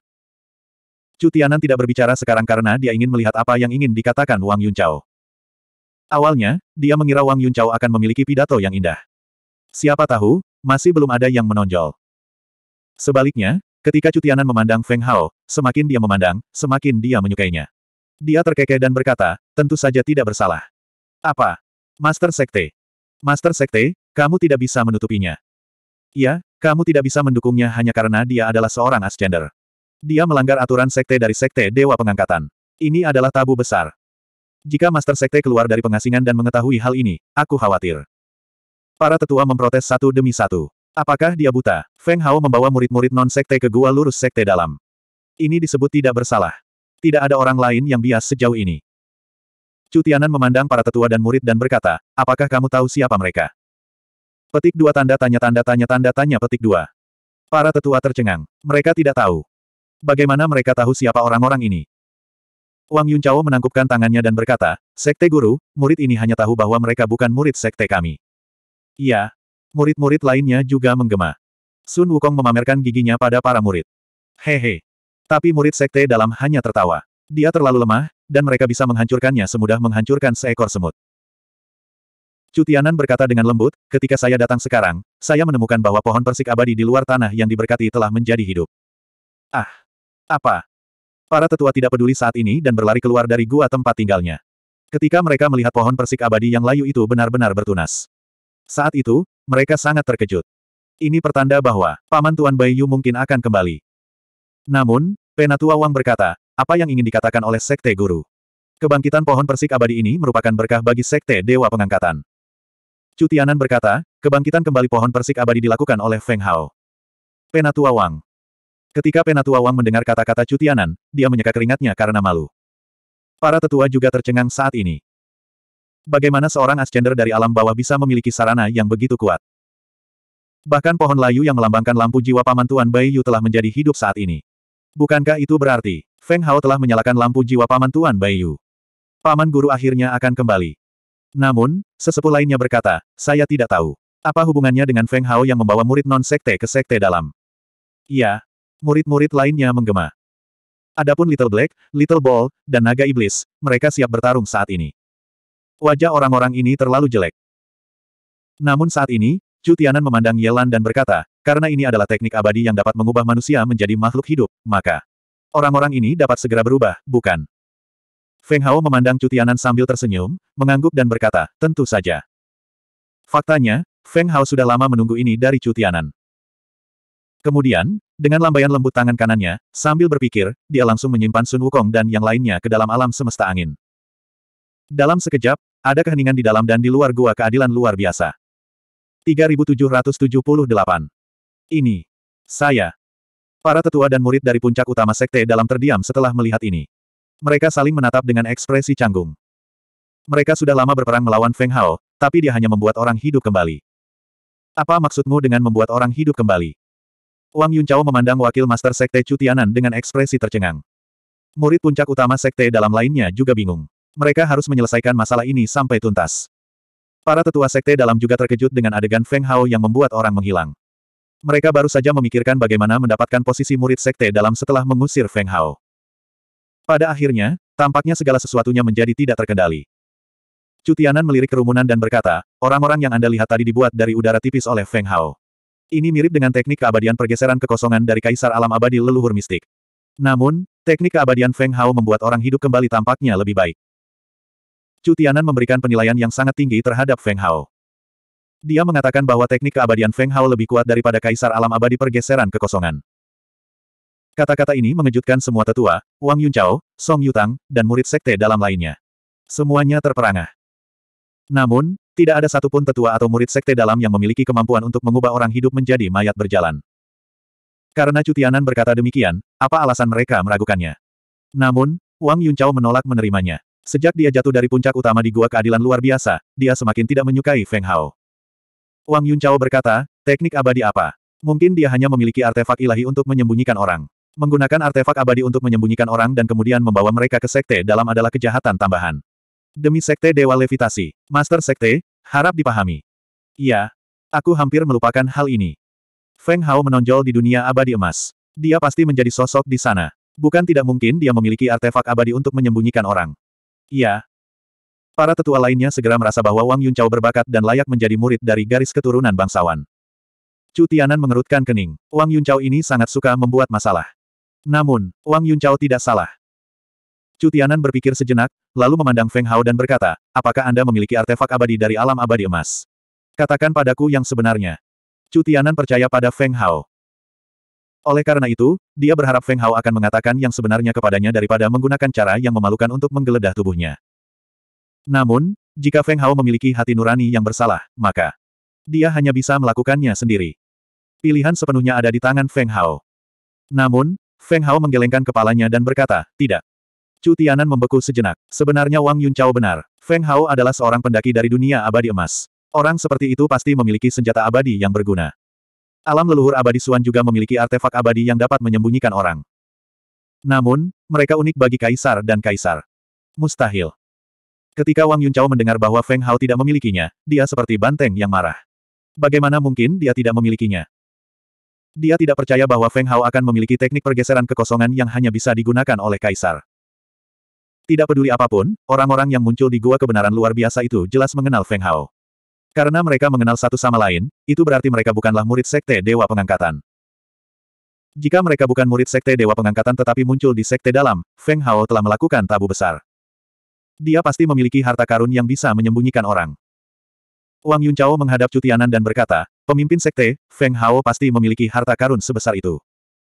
Cu Tianan tidak berbicara sekarang karena dia ingin melihat apa yang ingin dikatakan Wang Yunchao. Awalnya, dia mengira Wang Yunchao akan memiliki pidato yang indah. Siapa tahu, masih belum ada yang menonjol. Sebaliknya, ketika Cu Tianan memandang Feng Hao, semakin dia memandang, semakin dia menyukainya. Dia terkekeh dan berkata, tentu saja tidak bersalah. Apa? Master Sekte. Master Sekte, kamu tidak bisa menutupinya. Iya, kamu tidak bisa mendukungnya hanya karena dia adalah seorang ascender. Dia melanggar aturan sekte dari sekte Dewa Pengangkatan. Ini adalah tabu besar. Jika Master Sekte keluar dari pengasingan dan mengetahui hal ini, aku khawatir. Para tetua memprotes satu demi satu. Apakah dia buta? Feng Hao membawa murid-murid non-sekte ke gua lurus sekte dalam. Ini disebut tidak bersalah. Tidak ada orang lain yang bias sejauh ini. Cutianan memandang para tetua dan murid dan berkata, apakah kamu tahu siapa mereka? Petik dua tanda tanya tanda tanya tanda tanya petik dua. Para tetua tercengang. Mereka tidak tahu. Bagaimana mereka tahu siapa orang-orang ini? Wang Yuncao menangkupkan tangannya dan berkata, Sekte Guru, murid ini hanya tahu bahwa mereka bukan murid sekte kami. Iya. Murid-murid lainnya juga menggema. Sun Wukong memamerkan giginya pada para murid. Hehe. Tapi murid sekte dalam hanya tertawa. Dia terlalu lemah, dan mereka bisa menghancurkannya semudah menghancurkan seekor semut. Cutianan berkata dengan lembut, ketika saya datang sekarang, saya menemukan bahwa pohon persik abadi di luar tanah yang diberkati telah menjadi hidup. Ah! Apa? Para tetua tidak peduli saat ini dan berlari keluar dari gua tempat tinggalnya. Ketika mereka melihat pohon persik abadi yang layu itu benar-benar bertunas. Saat itu, mereka sangat terkejut. Ini pertanda bahwa paman Tuan Bayu mungkin akan kembali. Namun, Penatua Wang berkata, apa yang ingin dikatakan oleh Sekte Guru? Kebangkitan pohon persik abadi ini merupakan berkah bagi Sekte Dewa Pengangkatan. Cutianan berkata, kebangkitan kembali pohon persik abadi dilakukan oleh Feng Hao. Penatua Wang, Ketika Penatua Wang mendengar kata-kata Cutianan, dia menyeka keringatnya karena malu. Para tetua juga tercengang saat ini. Bagaimana seorang ascender dari alam bawah bisa memiliki sarana yang begitu kuat? Bahkan pohon layu yang melambangkan lampu jiwa paman Tuan Bai Yu telah menjadi hidup saat ini. Bukankah itu berarti, Feng Hao telah menyalakan lampu jiwa paman Tuan Bai Yu? Paman guru akhirnya akan kembali. Namun, sesepuh lainnya berkata, saya tidak tahu. Apa hubungannya dengan Feng Hao yang membawa murid non-sekte ke sekte dalam? Iya, Murid-murid lainnya menggema. Adapun Little Black, Little Ball, dan Naga Iblis, mereka siap bertarung saat ini. Wajah orang-orang ini terlalu jelek. Namun saat ini, Chu Tianan memandang Yelan dan berkata, karena ini adalah teknik abadi yang dapat mengubah manusia menjadi makhluk hidup, maka orang-orang ini dapat segera berubah, bukan? Feng Hao memandang Chu Tianan sambil tersenyum, mengangguk dan berkata, tentu saja. Faktanya, Feng Hao sudah lama menunggu ini dari Chu Tianan. Kemudian, dengan lambaian lembut tangan kanannya, sambil berpikir, dia langsung menyimpan Sun Wukong dan yang lainnya ke dalam alam semesta angin. Dalam sekejap, ada keheningan di dalam dan di luar gua keadilan luar biasa. 3778. Ini. Saya. Para tetua dan murid dari puncak utama sekte dalam terdiam setelah melihat ini. Mereka saling menatap dengan ekspresi canggung. Mereka sudah lama berperang melawan Feng Hao, tapi dia hanya membuat orang hidup kembali. Apa maksudmu dengan membuat orang hidup kembali? Wang Yunchao memandang wakil Master Sekte Cutianan dengan ekspresi tercengang. Murid puncak utama Sekte dalam lainnya juga bingung. Mereka harus menyelesaikan masalah ini sampai tuntas. Para tetua Sekte dalam juga terkejut dengan adegan Feng Hao yang membuat orang menghilang. Mereka baru saja memikirkan bagaimana mendapatkan posisi murid Sekte dalam setelah mengusir Feng Hao. Pada akhirnya, tampaknya segala sesuatunya menjadi tidak terkendali. Cutianan melirik kerumunan dan berkata, orang-orang yang Anda lihat tadi dibuat dari udara tipis oleh Feng Hao. Ini mirip dengan teknik keabadian pergeseran kekosongan dari Kaisar Alam Abadi Leluhur Mistik. Namun, teknik keabadian Feng Hao membuat orang hidup kembali tampaknya lebih baik. Cutianan memberikan penilaian yang sangat tinggi terhadap Feng Hao. Dia mengatakan bahwa teknik keabadian Feng Hao lebih kuat daripada Kaisar Alam Abadi pergeseran kekosongan. Kata-kata ini mengejutkan semua tetua, Wang Yunchao, Song Yutang, dan murid sekte dalam lainnya. Semuanya terperangah. Namun, tidak ada satupun tetua atau murid sekte dalam yang memiliki kemampuan untuk mengubah orang hidup menjadi mayat berjalan. Karena Cutianan berkata demikian, apa alasan mereka meragukannya? Namun, Wang Yuncao menolak menerimanya. Sejak dia jatuh dari puncak utama di Gua Keadilan Luar Biasa, dia semakin tidak menyukai Feng Hao. Wang Yuncao berkata, teknik abadi apa? Mungkin dia hanya memiliki artefak ilahi untuk menyembunyikan orang. Menggunakan artefak abadi untuk menyembunyikan orang dan kemudian membawa mereka ke sekte dalam adalah kejahatan tambahan demi Sekte Dewa Levitasi. Master Sekte, harap dipahami. Iya, aku hampir melupakan hal ini. Feng Hao menonjol di dunia abadi emas. Dia pasti menjadi sosok di sana. Bukan tidak mungkin dia memiliki artefak abadi untuk menyembunyikan orang. Iya. Para tetua lainnya segera merasa bahwa Wang Yuncao berbakat dan layak menjadi murid dari garis keturunan bangsawan. Chu Tianan mengerutkan kening. Wang Yuncao ini sangat suka membuat masalah. Namun, Wang Yuncao tidak salah. Tianan berpikir sejenak, lalu memandang Feng Hao dan berkata, apakah Anda memiliki artefak abadi dari alam abadi emas? Katakan padaku yang sebenarnya. Tianan percaya pada Feng Hao. Oleh karena itu, dia berharap Feng Hao akan mengatakan yang sebenarnya kepadanya daripada menggunakan cara yang memalukan untuk menggeledah tubuhnya. Namun, jika Feng Hao memiliki hati nurani yang bersalah, maka dia hanya bisa melakukannya sendiri. Pilihan sepenuhnya ada di tangan Feng Hao. Namun, Feng Hao menggelengkan kepalanya dan berkata, tidak, Chu Tianan membeku sejenak. Sebenarnya Wang Yuncao benar. Feng Hao adalah seorang pendaki dari dunia abadi emas. Orang seperti itu pasti memiliki senjata abadi yang berguna. Alam leluhur abadi Suan juga memiliki artefak abadi yang dapat menyembunyikan orang. Namun, mereka unik bagi kaisar dan kaisar. Mustahil. Ketika Wang Yun Yuncao mendengar bahwa Feng Hao tidak memilikinya, dia seperti banteng yang marah. Bagaimana mungkin dia tidak memilikinya? Dia tidak percaya bahwa Feng Hao akan memiliki teknik pergeseran kekosongan yang hanya bisa digunakan oleh kaisar. Tidak peduli apapun, orang-orang yang muncul di gua kebenaran luar biasa itu jelas mengenal Feng Hao. Karena mereka mengenal satu sama lain, itu berarti mereka bukanlah murid sekte Dewa Pengangkatan. Jika mereka bukan murid sekte Dewa Pengangkatan tetapi muncul di sekte dalam, Feng Hao telah melakukan tabu besar. Dia pasti memiliki harta karun yang bisa menyembunyikan orang. Wang Yuncao menghadap Cutianan dan berkata, pemimpin sekte, Feng Hao pasti memiliki harta karun sebesar itu.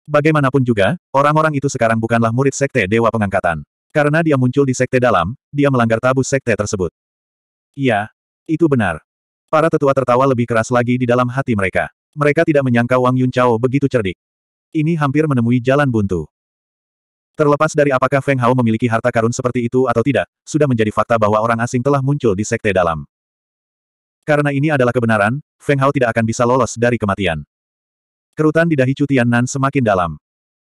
Bagaimanapun juga, orang-orang itu sekarang bukanlah murid sekte Dewa Pengangkatan. Karena dia muncul di sekte dalam, dia melanggar tabu sekte tersebut. Iya, itu benar. Para tetua tertawa lebih keras lagi di dalam hati mereka. Mereka tidak menyangka Wang Yun Chao begitu cerdik. Ini hampir menemui jalan buntu. Terlepas dari apakah Feng Hao memiliki harta karun seperti itu atau tidak, sudah menjadi fakta bahwa orang asing telah muncul di sekte dalam. Karena ini adalah kebenaran, Feng Hao tidak akan bisa lolos dari kematian. Kerutan di dahi Cutian Nan semakin dalam.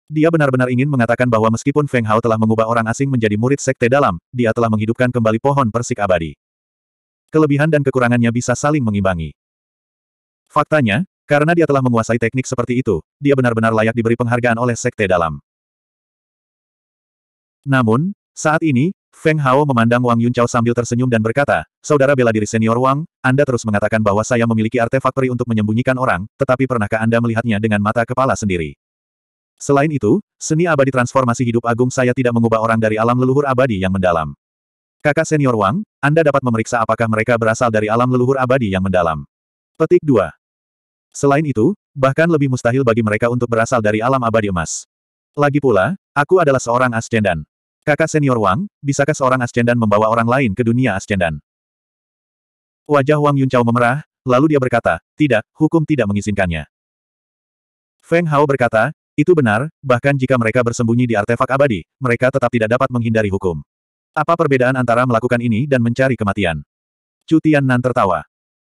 Dia benar-benar ingin mengatakan bahwa meskipun Feng Hao telah mengubah orang asing menjadi murid sekte dalam, dia telah menghidupkan kembali pohon persik abadi. Kelebihan dan kekurangannya bisa saling mengimbangi. Faktanya, karena dia telah menguasai teknik seperti itu, dia benar-benar layak diberi penghargaan oleh sekte dalam. Namun, saat ini, Feng Hao memandang Wang Yunchao sambil tersenyum dan berkata, Saudara bela diri senior Wang, Anda terus mengatakan bahwa saya memiliki artefak untuk menyembunyikan orang, tetapi pernahkah Anda melihatnya dengan mata kepala sendiri? Selain itu, seni abadi transformasi hidup agung saya tidak mengubah orang dari alam leluhur abadi yang mendalam. Kakak senior Wang, Anda dapat memeriksa apakah mereka berasal dari alam leluhur abadi yang mendalam. Petik 2. Selain itu, bahkan lebih mustahil bagi mereka untuk berasal dari alam abadi emas. Lagi pula, aku adalah seorang ascendan. Kakak senior Wang, bisakah seorang ascendan membawa orang lain ke dunia ascendan? Wajah Wang Yuncao memerah, lalu dia berkata, tidak, hukum tidak mengizinkannya. Feng Hao berkata, itu benar, bahkan jika mereka bersembunyi di artefak abadi, mereka tetap tidak dapat menghindari hukum. Apa perbedaan antara melakukan ini dan mencari kematian? Cutian Nan tertawa.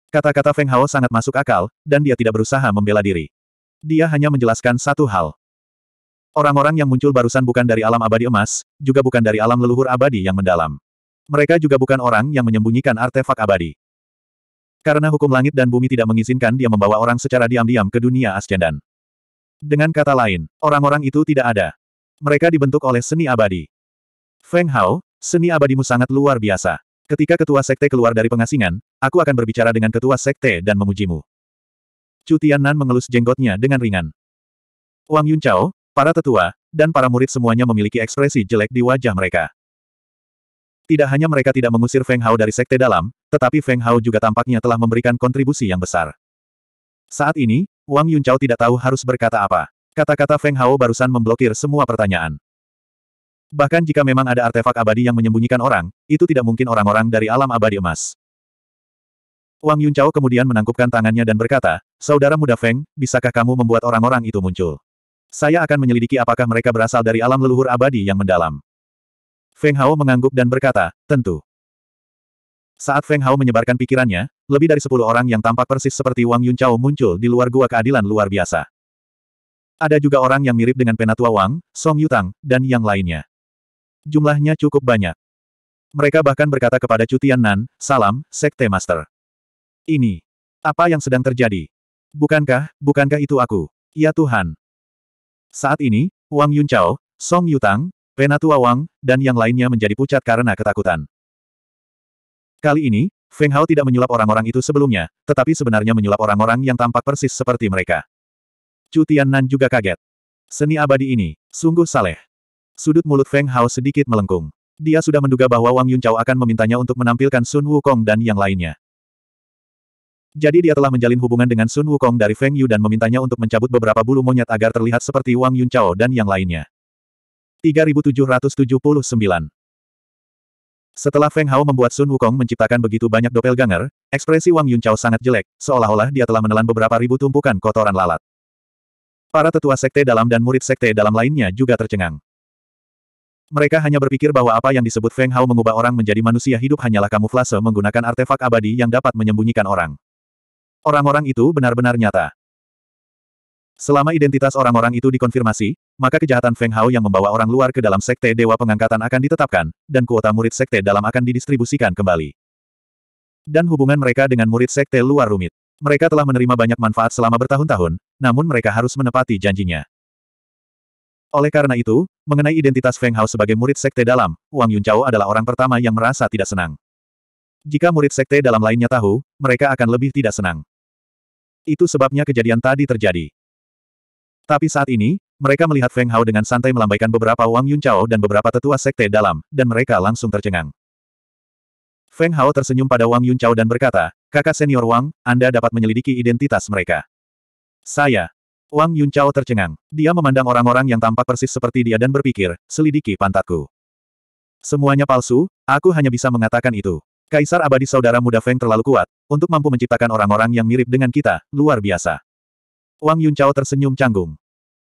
Kata-kata Feng Hao sangat masuk akal, dan dia tidak berusaha membela diri. Dia hanya menjelaskan satu hal. Orang-orang yang muncul barusan bukan dari alam abadi emas, juga bukan dari alam leluhur abadi yang mendalam. Mereka juga bukan orang yang menyembunyikan artefak abadi. Karena hukum langit dan bumi tidak mengizinkan dia membawa orang secara diam-diam ke dunia Ascendan. Dengan kata lain, orang-orang itu tidak ada. Mereka dibentuk oleh seni abadi. Feng Hao, seni abadimu sangat luar biasa. Ketika ketua sekte keluar dari pengasingan, aku akan berbicara dengan ketua sekte dan memujimu. Tiannan mengelus jenggotnya dengan ringan. Wang Yuncao, para tetua, dan para murid semuanya memiliki ekspresi jelek di wajah mereka. Tidak hanya mereka tidak mengusir Feng Hao dari sekte dalam, tetapi Feng Hao juga tampaknya telah memberikan kontribusi yang besar. Saat ini, Wang Yuncao tidak tahu harus berkata apa. Kata-kata Feng Hao barusan memblokir semua pertanyaan. Bahkan jika memang ada artefak abadi yang menyembunyikan orang, itu tidak mungkin orang-orang dari alam abadi emas. Wang Yuncao kemudian menangkupkan tangannya dan berkata, Saudara muda Feng, bisakah kamu membuat orang-orang itu muncul? Saya akan menyelidiki apakah mereka berasal dari alam leluhur abadi yang mendalam. Feng Hao mengangguk dan berkata, tentu. Saat Feng Hao menyebarkan pikirannya, lebih dari sepuluh orang yang tampak persis seperti Wang Yuncao muncul di luar gua keadilan luar biasa. Ada juga orang yang mirip dengan Penatua Wang, Song Yutang, dan yang lainnya. Jumlahnya cukup banyak. Mereka bahkan berkata kepada Cutian Nan, Salam, Sekte Master. Ini. Apa yang sedang terjadi? Bukankah, bukankah itu aku? Ya Tuhan. Saat ini, Wang Yuncao, Song Yutang, Penatua Wang, dan yang lainnya menjadi pucat karena ketakutan. Kali ini, Feng Hao tidak menyulap orang-orang itu sebelumnya, tetapi sebenarnya menyulap orang-orang yang tampak persis seperti mereka. Cu Tiannan juga kaget. Seni abadi ini, sungguh saleh. Sudut mulut Feng Hao sedikit melengkung. Dia sudah menduga bahwa Wang Yun Chao akan memintanya untuk menampilkan Sun Wukong dan yang lainnya. Jadi dia telah menjalin hubungan dengan Sun Wukong dari Feng Yu dan memintanya untuk mencabut beberapa bulu monyet agar terlihat seperti Wang Yun Chao dan yang lainnya. 3779 setelah Feng Hao membuat Sun Wukong menciptakan begitu banyak doppelganger, ekspresi Wang Yuncao sangat jelek, seolah-olah dia telah menelan beberapa ribu tumpukan kotoran lalat. Para tetua sekte dalam dan murid sekte dalam lainnya juga tercengang. Mereka hanya berpikir bahwa apa yang disebut Feng Hao mengubah orang menjadi manusia hidup hanyalah kamuflase menggunakan artefak abadi yang dapat menyembunyikan orang. Orang-orang itu benar-benar nyata. Selama identitas orang-orang itu dikonfirmasi, maka kejahatan Feng Hao yang membawa orang luar ke dalam Sekte Dewa Pengangkatan akan ditetapkan, dan kuota murid Sekte dalam akan didistribusikan kembali. Dan hubungan mereka dengan murid Sekte luar rumit. Mereka telah menerima banyak manfaat selama bertahun-tahun, namun mereka harus menepati janjinya. Oleh karena itu, mengenai identitas Feng Hao sebagai murid Sekte dalam, Wang Yunchao adalah orang pertama yang merasa tidak senang. Jika murid Sekte dalam lainnya tahu, mereka akan lebih tidak senang. Itu sebabnya kejadian tadi terjadi. Tapi saat ini, mereka melihat Feng Hao dengan santai melambaikan beberapa Wang Yun Chao dan beberapa tetua sekte dalam, dan mereka langsung tercengang. Feng Hao tersenyum pada Wang Yun Chao dan berkata, kakak senior Wang, Anda dapat menyelidiki identitas mereka. Saya. Wang Yun Chao tercengang. Dia memandang orang-orang yang tampak persis seperti dia dan berpikir, selidiki pantatku. Semuanya palsu, aku hanya bisa mengatakan itu. Kaisar abadi saudara muda Feng terlalu kuat, untuk mampu menciptakan orang-orang yang mirip dengan kita, luar biasa. Wang Yun Chao tersenyum canggung.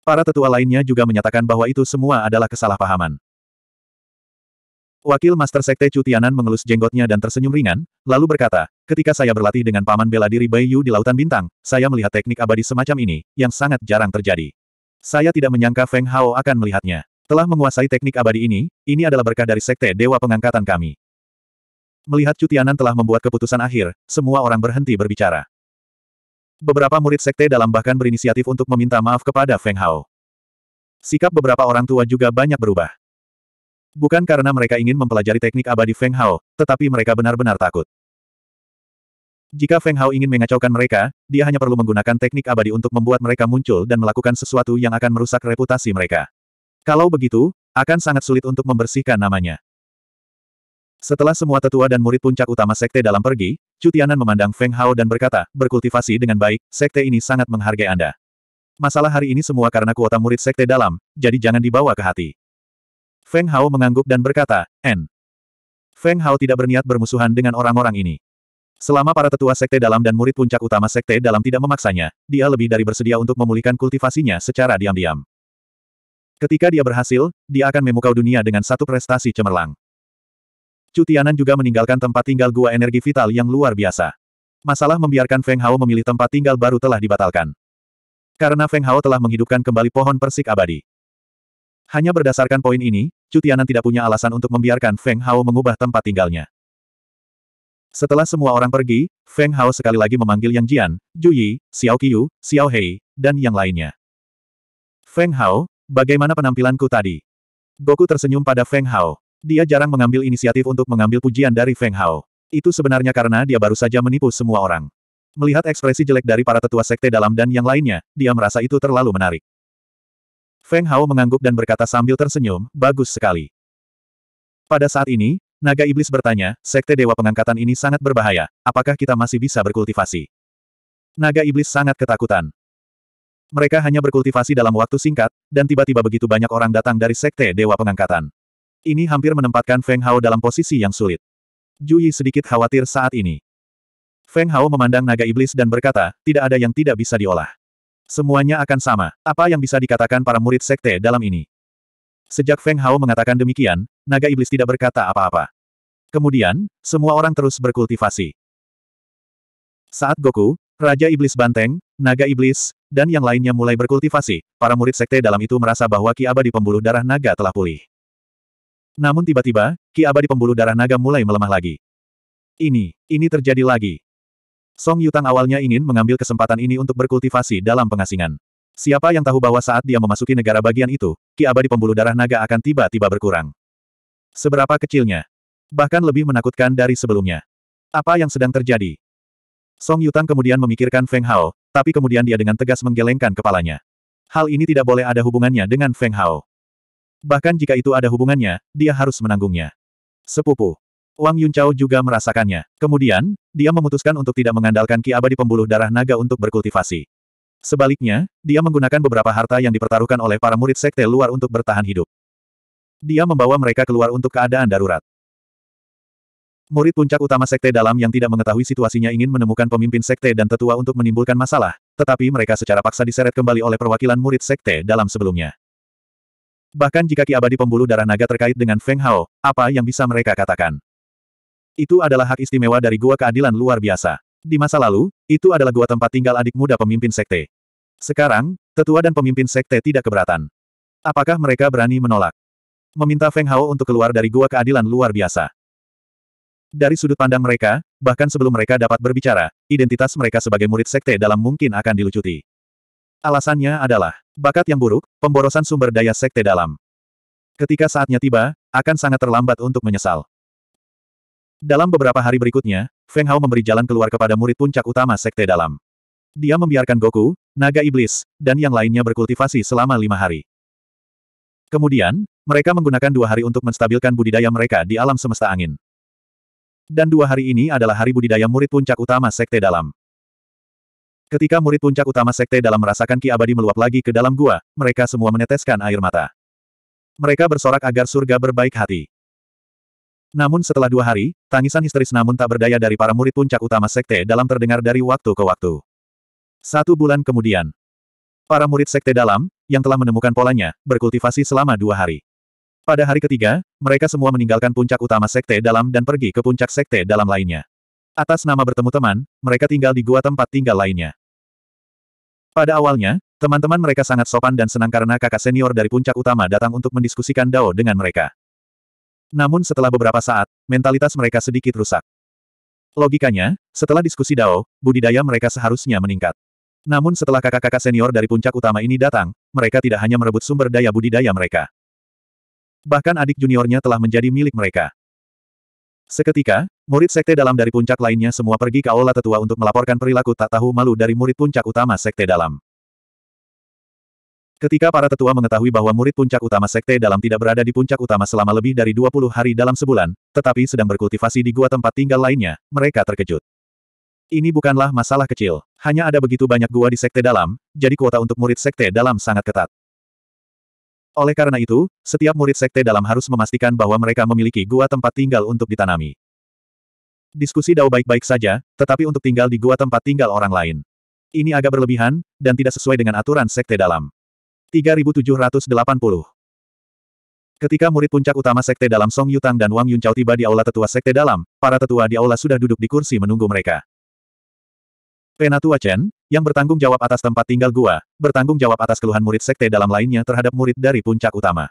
Para tetua lainnya juga menyatakan bahwa itu semua adalah kesalahpahaman. Wakil Master Sekte Cutianan mengelus jenggotnya dan tersenyum ringan, lalu berkata, ketika saya berlatih dengan paman bela diri Bai Yu di Lautan Bintang, saya melihat teknik abadi semacam ini, yang sangat jarang terjadi. Saya tidak menyangka Feng Hao akan melihatnya. Telah menguasai teknik abadi ini, ini adalah berkah dari Sekte Dewa Pengangkatan kami. Melihat Cutianan telah membuat keputusan akhir, semua orang berhenti berbicara. Beberapa murid sekte dalam bahkan berinisiatif untuk meminta maaf kepada Feng Hao. Sikap beberapa orang tua juga banyak berubah. Bukan karena mereka ingin mempelajari teknik abadi Feng Hao, tetapi mereka benar-benar takut. Jika Feng Hao ingin mengacaukan mereka, dia hanya perlu menggunakan teknik abadi untuk membuat mereka muncul dan melakukan sesuatu yang akan merusak reputasi mereka. Kalau begitu, akan sangat sulit untuk membersihkan namanya. Setelah semua tetua dan murid puncak utama sekte dalam pergi, Cutianan memandang Feng Hao dan berkata, berkultivasi dengan baik, sekte ini sangat menghargai Anda. Masalah hari ini semua karena kuota murid sekte dalam, jadi jangan dibawa ke hati. Feng Hao mengangguk dan berkata, N. Feng Hao tidak berniat bermusuhan dengan orang-orang ini. Selama para tetua sekte dalam dan murid puncak utama sekte dalam tidak memaksanya, dia lebih dari bersedia untuk memulihkan kultivasinya secara diam-diam. Ketika dia berhasil, dia akan memukau dunia dengan satu prestasi cemerlang. Cutianan juga meninggalkan tempat tinggal gua energi vital yang luar biasa. Masalah membiarkan Feng Hao memilih tempat tinggal baru telah dibatalkan. Karena Feng Hao telah menghidupkan kembali pohon persik abadi. Hanya berdasarkan poin ini, Cutianan tidak punya alasan untuk membiarkan Feng Hao mengubah tempat tinggalnya. Setelah semua orang pergi, Feng Hao sekali lagi memanggil Yang Jian, Ju Yi, Xiao Qiu, Xiao Hei, dan yang lainnya. Feng Hao, bagaimana penampilanku tadi? Goku tersenyum pada Feng Hao. Dia jarang mengambil inisiatif untuk mengambil pujian dari Feng Hao. Itu sebenarnya karena dia baru saja menipu semua orang. Melihat ekspresi jelek dari para tetua sekte dalam dan yang lainnya, dia merasa itu terlalu menarik. Feng Hao mengangguk dan berkata sambil tersenyum, bagus sekali. Pada saat ini, naga iblis bertanya, sekte dewa pengangkatan ini sangat berbahaya, apakah kita masih bisa berkultivasi? Naga iblis sangat ketakutan. Mereka hanya berkultivasi dalam waktu singkat, dan tiba-tiba begitu banyak orang datang dari sekte Dewa Pengangkatan. Ini hampir menempatkan Feng Hao dalam posisi yang sulit. Yi sedikit khawatir saat ini. Feng Hao memandang naga iblis dan berkata, tidak ada yang tidak bisa diolah. Semuanya akan sama. Apa yang bisa dikatakan para murid sekte dalam ini? Sejak Feng Hao mengatakan demikian, naga iblis tidak berkata apa-apa. Kemudian, semua orang terus berkultivasi. Saat Goku, Raja Iblis Banteng, Naga Iblis, dan yang lainnya mulai berkultivasi, para murid sekte dalam itu merasa bahwa ki abadi pembuluh darah naga telah pulih. Namun tiba-tiba, ki abadi pembuluh darah naga mulai melemah lagi. Ini, ini terjadi lagi. Song Yutang awalnya ingin mengambil kesempatan ini untuk berkultivasi dalam pengasingan. Siapa yang tahu bahwa saat dia memasuki negara bagian itu, ki abadi pembuluh darah naga akan tiba-tiba berkurang. Seberapa kecilnya? Bahkan lebih menakutkan dari sebelumnya. Apa yang sedang terjadi? Song Yutang kemudian memikirkan Feng Hao, tapi kemudian dia dengan tegas menggelengkan kepalanya. Hal ini tidak boleh ada hubungannya dengan Feng Hao. Bahkan jika itu ada hubungannya, dia harus menanggungnya. Sepupu. Wang Yuncao juga merasakannya. Kemudian, dia memutuskan untuk tidak mengandalkan ki abadi pembuluh darah naga untuk berkultivasi. Sebaliknya, dia menggunakan beberapa harta yang dipertaruhkan oleh para murid sekte luar untuk bertahan hidup. Dia membawa mereka keluar untuk keadaan darurat. Murid puncak utama sekte dalam yang tidak mengetahui situasinya ingin menemukan pemimpin sekte dan tetua untuk menimbulkan masalah, tetapi mereka secara paksa diseret kembali oleh perwakilan murid sekte dalam sebelumnya. Bahkan jika Ki Abadi Pembuluh Darah Naga terkait dengan Feng Hao, apa yang bisa mereka katakan? Itu adalah hak istimewa dari Gua Keadilan luar biasa. Di masa lalu, itu adalah gua tempat tinggal adik muda pemimpin sekte. Sekarang, tetua dan pemimpin sekte tidak keberatan. Apakah mereka berani menolak? Meminta Feng Hao untuk keluar dari gua keadilan luar biasa. Dari sudut pandang mereka, bahkan sebelum mereka dapat berbicara, identitas mereka sebagai murid sekte dalam mungkin akan dilucuti. Alasannya adalah, bakat yang buruk, pemborosan sumber daya sekte dalam. Ketika saatnya tiba, akan sangat terlambat untuk menyesal. Dalam beberapa hari berikutnya, Feng Hao memberi jalan keluar kepada murid puncak utama sekte dalam. Dia membiarkan Goku, naga iblis, dan yang lainnya berkultivasi selama lima hari. Kemudian, mereka menggunakan dua hari untuk menstabilkan budidaya mereka di alam semesta angin. Dan dua hari ini adalah hari budidaya murid puncak utama sekte dalam. Ketika murid puncak utama sekte dalam merasakan ki abadi meluap lagi ke dalam gua, mereka semua meneteskan air mata. Mereka bersorak agar surga berbaik hati. Namun setelah dua hari, tangisan histeris namun tak berdaya dari para murid puncak utama sekte dalam terdengar dari waktu ke waktu. Satu bulan kemudian, para murid sekte dalam, yang telah menemukan polanya, berkultivasi selama dua hari. Pada hari ketiga, mereka semua meninggalkan puncak utama sekte dalam dan pergi ke puncak sekte dalam lainnya. Atas nama bertemu teman, mereka tinggal di gua tempat tinggal lainnya. Pada awalnya, teman-teman mereka sangat sopan dan senang karena kakak senior dari puncak utama datang untuk mendiskusikan Dao dengan mereka. Namun setelah beberapa saat, mentalitas mereka sedikit rusak. Logikanya, setelah diskusi Dao, budidaya mereka seharusnya meningkat. Namun setelah kakak-kakak senior dari puncak utama ini datang, mereka tidak hanya merebut sumber daya budidaya mereka. Bahkan adik juniornya telah menjadi milik mereka. Seketika, murid sekte dalam dari puncak lainnya semua pergi ke aula tetua untuk melaporkan perilaku tak tahu malu dari murid puncak utama sekte dalam. Ketika para tetua mengetahui bahwa murid puncak utama sekte dalam tidak berada di puncak utama selama lebih dari 20 hari dalam sebulan, tetapi sedang berkultivasi di gua tempat tinggal lainnya, mereka terkejut. Ini bukanlah masalah kecil. Hanya ada begitu banyak gua di sekte dalam, jadi kuota untuk murid sekte dalam sangat ketat. Oleh karena itu, setiap murid sekte dalam harus memastikan bahwa mereka memiliki gua tempat tinggal untuk ditanami. Diskusi Dao baik-baik saja, tetapi untuk tinggal di gua tempat tinggal orang lain. Ini agak berlebihan, dan tidak sesuai dengan aturan sekte dalam. 3780 Ketika murid puncak utama sekte dalam Song Yutang dan Wang Yuncao tiba di aula tetua sekte dalam, para tetua di aula sudah duduk di kursi menunggu mereka. Penatua Chen, yang bertanggung jawab atas tempat tinggal gua, bertanggung jawab atas keluhan murid sekte dalam lainnya terhadap murid dari puncak utama.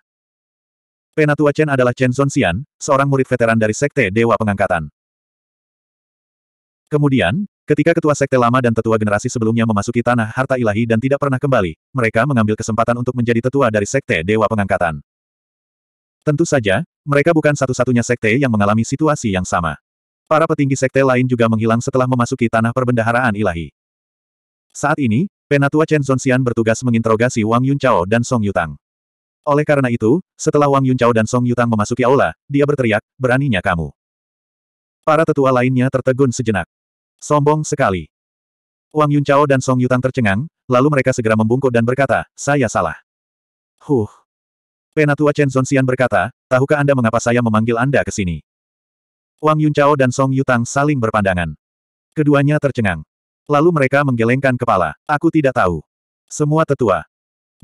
Penatua Chen adalah Chen Zonxian, seorang murid veteran dari sekte Dewa Pengangkatan. Kemudian, ketika ketua sekte lama dan tetua generasi sebelumnya memasuki tanah harta ilahi dan tidak pernah kembali, mereka mengambil kesempatan untuk menjadi tetua dari sekte Dewa Pengangkatan. Tentu saja, mereka bukan satu-satunya sekte yang mengalami situasi yang sama. Para petinggi sekte lain juga menghilang setelah memasuki tanah perbendaharaan ilahi. Saat ini, Penatua Chen Zongxian bertugas menginterogasi Wang Yuncao dan Song Yutang. Oleh karena itu, setelah Wang Yuncao dan Song Yutang memasuki aula, dia berteriak, beraninya kamu. Para tetua lainnya tertegun sejenak. Sombong sekali. Wang Yuncao dan Song Yutang tercengang, lalu mereka segera membungkuk dan berkata, saya salah. Huh. Penatua Chen Zonxian berkata, tahukah Anda mengapa saya memanggil Anda ke sini? Wang Yuncao dan Song Yutang saling berpandangan. Keduanya tercengang. Lalu mereka menggelengkan kepala. Aku tidak tahu. Semua tetua.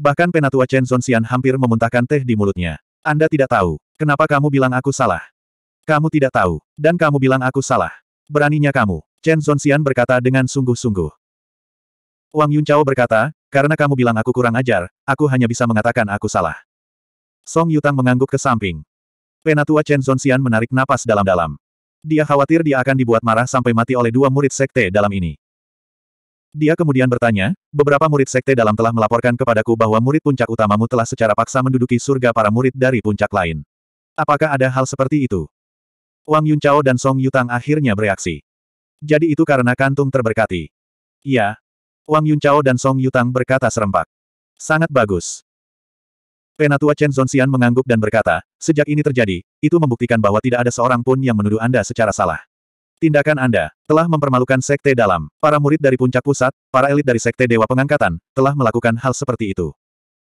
Bahkan penatua Chen Zonxian hampir memuntahkan teh di mulutnya. Anda tidak tahu. Kenapa kamu bilang aku salah? Kamu tidak tahu. Dan kamu bilang aku salah. Beraninya kamu. Chen Zonxian berkata dengan sungguh-sungguh. Wang Yuncao berkata, karena kamu bilang aku kurang ajar, aku hanya bisa mengatakan aku salah. Song Yutang mengangguk ke samping. Penatua Chen Zonxian menarik napas dalam-dalam. Dia khawatir dia akan dibuat marah sampai mati oleh dua murid sekte dalam ini. Dia kemudian bertanya, beberapa murid sekte dalam telah melaporkan kepadaku bahwa murid puncak utamamu telah secara paksa menduduki surga para murid dari puncak lain. Apakah ada hal seperti itu? Wang Yuncao dan Song Yutang akhirnya bereaksi. Jadi itu karena kantung terberkati. Iya. Wang Yuncao dan Song Yutang berkata serempak. Sangat bagus. Penatua Chen Zongxian mengangguk dan berkata, sejak ini terjadi, itu membuktikan bahwa tidak ada seorang pun yang menuduh Anda secara salah. Tindakan Anda telah mempermalukan sekte dalam. Para murid dari puncak pusat, para elit dari sekte Dewa Pengangkatan, telah melakukan hal seperti itu.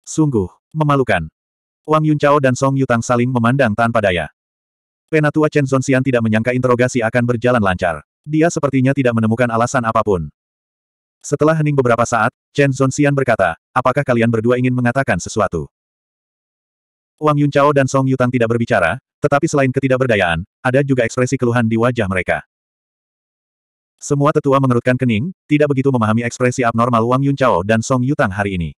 Sungguh, memalukan. Wang Yuncao dan Song Yutang saling memandang tanpa daya. Penatua Chen Zongxian tidak menyangka interogasi akan berjalan lancar. Dia sepertinya tidak menemukan alasan apapun. Setelah hening beberapa saat, Chen Zongxian berkata, apakah kalian berdua ingin mengatakan sesuatu? Wang Yuncao dan Song Yutang tidak berbicara, tetapi selain ketidakberdayaan, ada juga ekspresi keluhan di wajah mereka. Semua tetua mengerutkan kening, tidak begitu memahami ekspresi abnormal Wang Yuncao dan Song Yutang hari ini.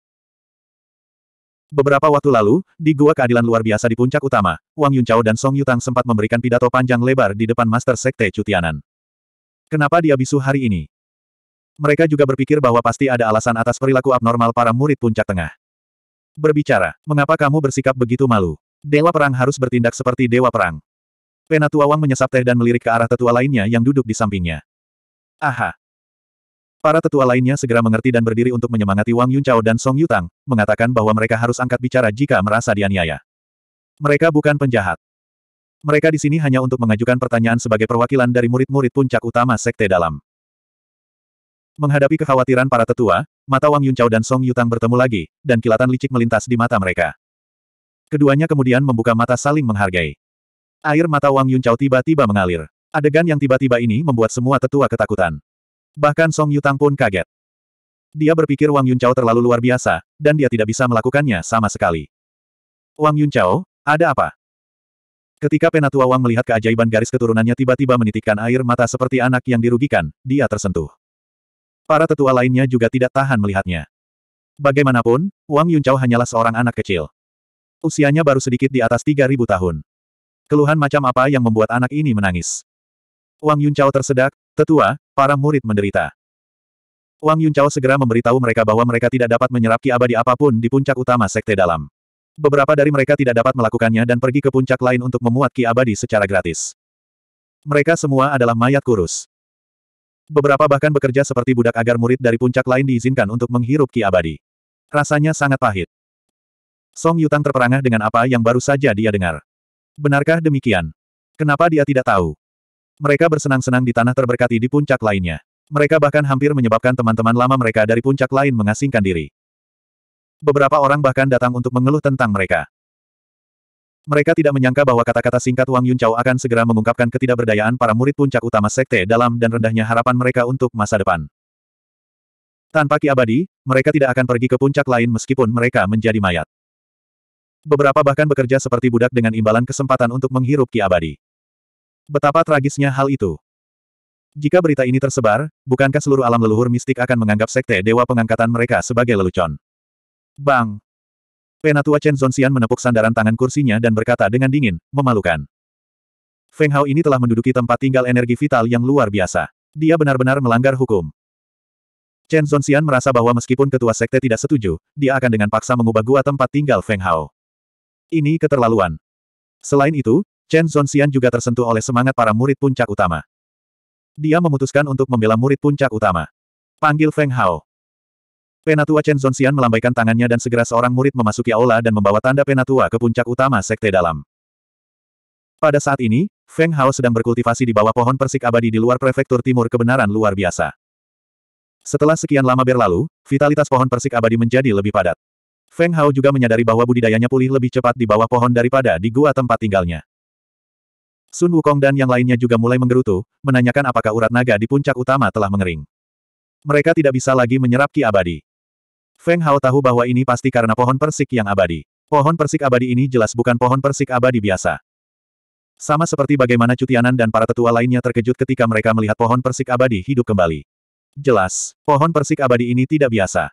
Beberapa waktu lalu, di Gua Keadilan Luar Biasa di Puncak Utama, Wang Yuncao dan Song Yutang sempat memberikan pidato panjang lebar di depan Master Sekte Cutianan. Kenapa dia bisu hari ini? Mereka juga berpikir bahwa pasti ada alasan atas perilaku abnormal para murid Puncak Tengah. Berbicara, mengapa kamu bersikap begitu malu? Dewa Perang harus bertindak seperti Dewa Perang. Penatua Wang menyesap teh dan melirik ke arah tetua lainnya yang duduk di sampingnya. Aha. Para tetua lainnya segera mengerti dan berdiri untuk menyemangati Wang Yuncao dan Song Yutang, mengatakan bahwa mereka harus angkat bicara jika merasa dianiaya. Mereka bukan penjahat. Mereka di sini hanya untuk mengajukan pertanyaan sebagai perwakilan dari murid-murid puncak utama Sekte Dalam. Menghadapi kekhawatiran para tetua, mata Wang Yuncao dan Song Yutang bertemu lagi, dan kilatan licik melintas di mata mereka. Keduanya kemudian membuka mata saling menghargai. Air mata Wang Yuncao tiba-tiba mengalir. Adegan yang tiba-tiba ini membuat semua tetua ketakutan. Bahkan Song Yutang pun kaget. Dia berpikir Wang Yun Yuncao terlalu luar biasa, dan dia tidak bisa melakukannya sama sekali. Wang Yun Yuncao, ada apa? Ketika Penatua Wang melihat keajaiban garis keturunannya tiba-tiba menitikkan air mata seperti anak yang dirugikan, dia tersentuh. Para tetua lainnya juga tidak tahan melihatnya. Bagaimanapun, Wang Yun Yuncao hanyalah seorang anak kecil. Usianya baru sedikit di atas 3.000 tahun. Keluhan macam apa yang membuat anak ini menangis? Wang Yuncao tersedak, tetua, para murid menderita. Wang Yuncao segera memberitahu mereka bahwa mereka tidak dapat menyerap ki abadi apapun di puncak utama sekte dalam. Beberapa dari mereka tidak dapat melakukannya dan pergi ke puncak lain untuk memuat ki abadi secara gratis. Mereka semua adalah mayat kurus. Beberapa bahkan bekerja seperti budak agar murid dari puncak lain diizinkan untuk menghirup ki abadi. Rasanya sangat pahit. Song Yutang terperangah dengan apa yang baru saja dia dengar. Benarkah demikian? Kenapa dia tidak tahu? Mereka bersenang-senang di tanah terberkati di puncak lainnya. Mereka bahkan hampir menyebabkan teman-teman lama mereka dari puncak lain mengasingkan diri. Beberapa orang bahkan datang untuk mengeluh tentang mereka. Mereka tidak menyangka bahwa kata-kata singkat Wang Yuncao akan segera mengungkapkan ketidakberdayaan para murid puncak utama sekte dalam dan rendahnya harapan mereka untuk masa depan. Tanpa Ki Abadi, mereka tidak akan pergi ke puncak lain meskipun mereka menjadi mayat. Beberapa bahkan bekerja seperti budak dengan imbalan kesempatan untuk menghirup Ki Abadi. Betapa tragisnya hal itu. Jika berita ini tersebar, bukankah seluruh alam leluhur mistik akan menganggap sekte dewa pengangkatan mereka sebagai lelucon? Bang! Penatua Chen Zongxian menepuk sandaran tangan kursinya dan berkata dengan dingin, memalukan. Feng Hao ini telah menduduki tempat tinggal energi vital yang luar biasa. Dia benar-benar melanggar hukum. Chen Zongxian merasa bahwa meskipun ketua sekte tidak setuju, dia akan dengan paksa mengubah gua tempat tinggal Feng Hao. Ini keterlaluan. Selain itu, Chen Zongxian juga tersentuh oleh semangat para murid puncak utama. Dia memutuskan untuk membela murid puncak utama. Panggil Feng Hao. Penatua Chen Zongxian melambaikan tangannya dan segera seorang murid memasuki aula dan membawa tanda penatua ke puncak utama sekte dalam. Pada saat ini, Feng Hao sedang berkultivasi di bawah pohon persik abadi di luar prefektur timur kebenaran luar biasa. Setelah sekian lama berlalu, vitalitas pohon persik abadi menjadi lebih padat. Feng Hao juga menyadari bahwa budidayanya pulih lebih cepat di bawah pohon daripada di gua tempat tinggalnya. Sun Wukong dan yang lainnya juga mulai menggerutu, menanyakan apakah urat naga di puncak utama telah mengering. Mereka tidak bisa lagi menyerap ki abadi. Feng Hao tahu bahwa ini pasti karena pohon persik yang abadi. Pohon persik abadi ini jelas bukan pohon persik abadi biasa. Sama seperti bagaimana Cutianan dan para tetua lainnya terkejut ketika mereka melihat pohon persik abadi hidup kembali. Jelas, pohon persik abadi ini tidak biasa.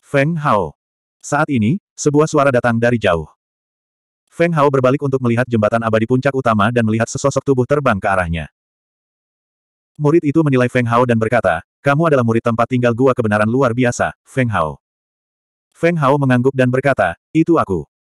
Feng Hao. Saat ini, sebuah suara datang dari jauh. Feng Hao berbalik untuk melihat jembatan abadi puncak utama dan melihat sesosok tubuh terbang ke arahnya. Murid itu menilai Feng Hao dan berkata, kamu adalah murid tempat tinggal gua kebenaran luar biasa, Feng Hao. Feng Hao mengangguk dan berkata, itu aku.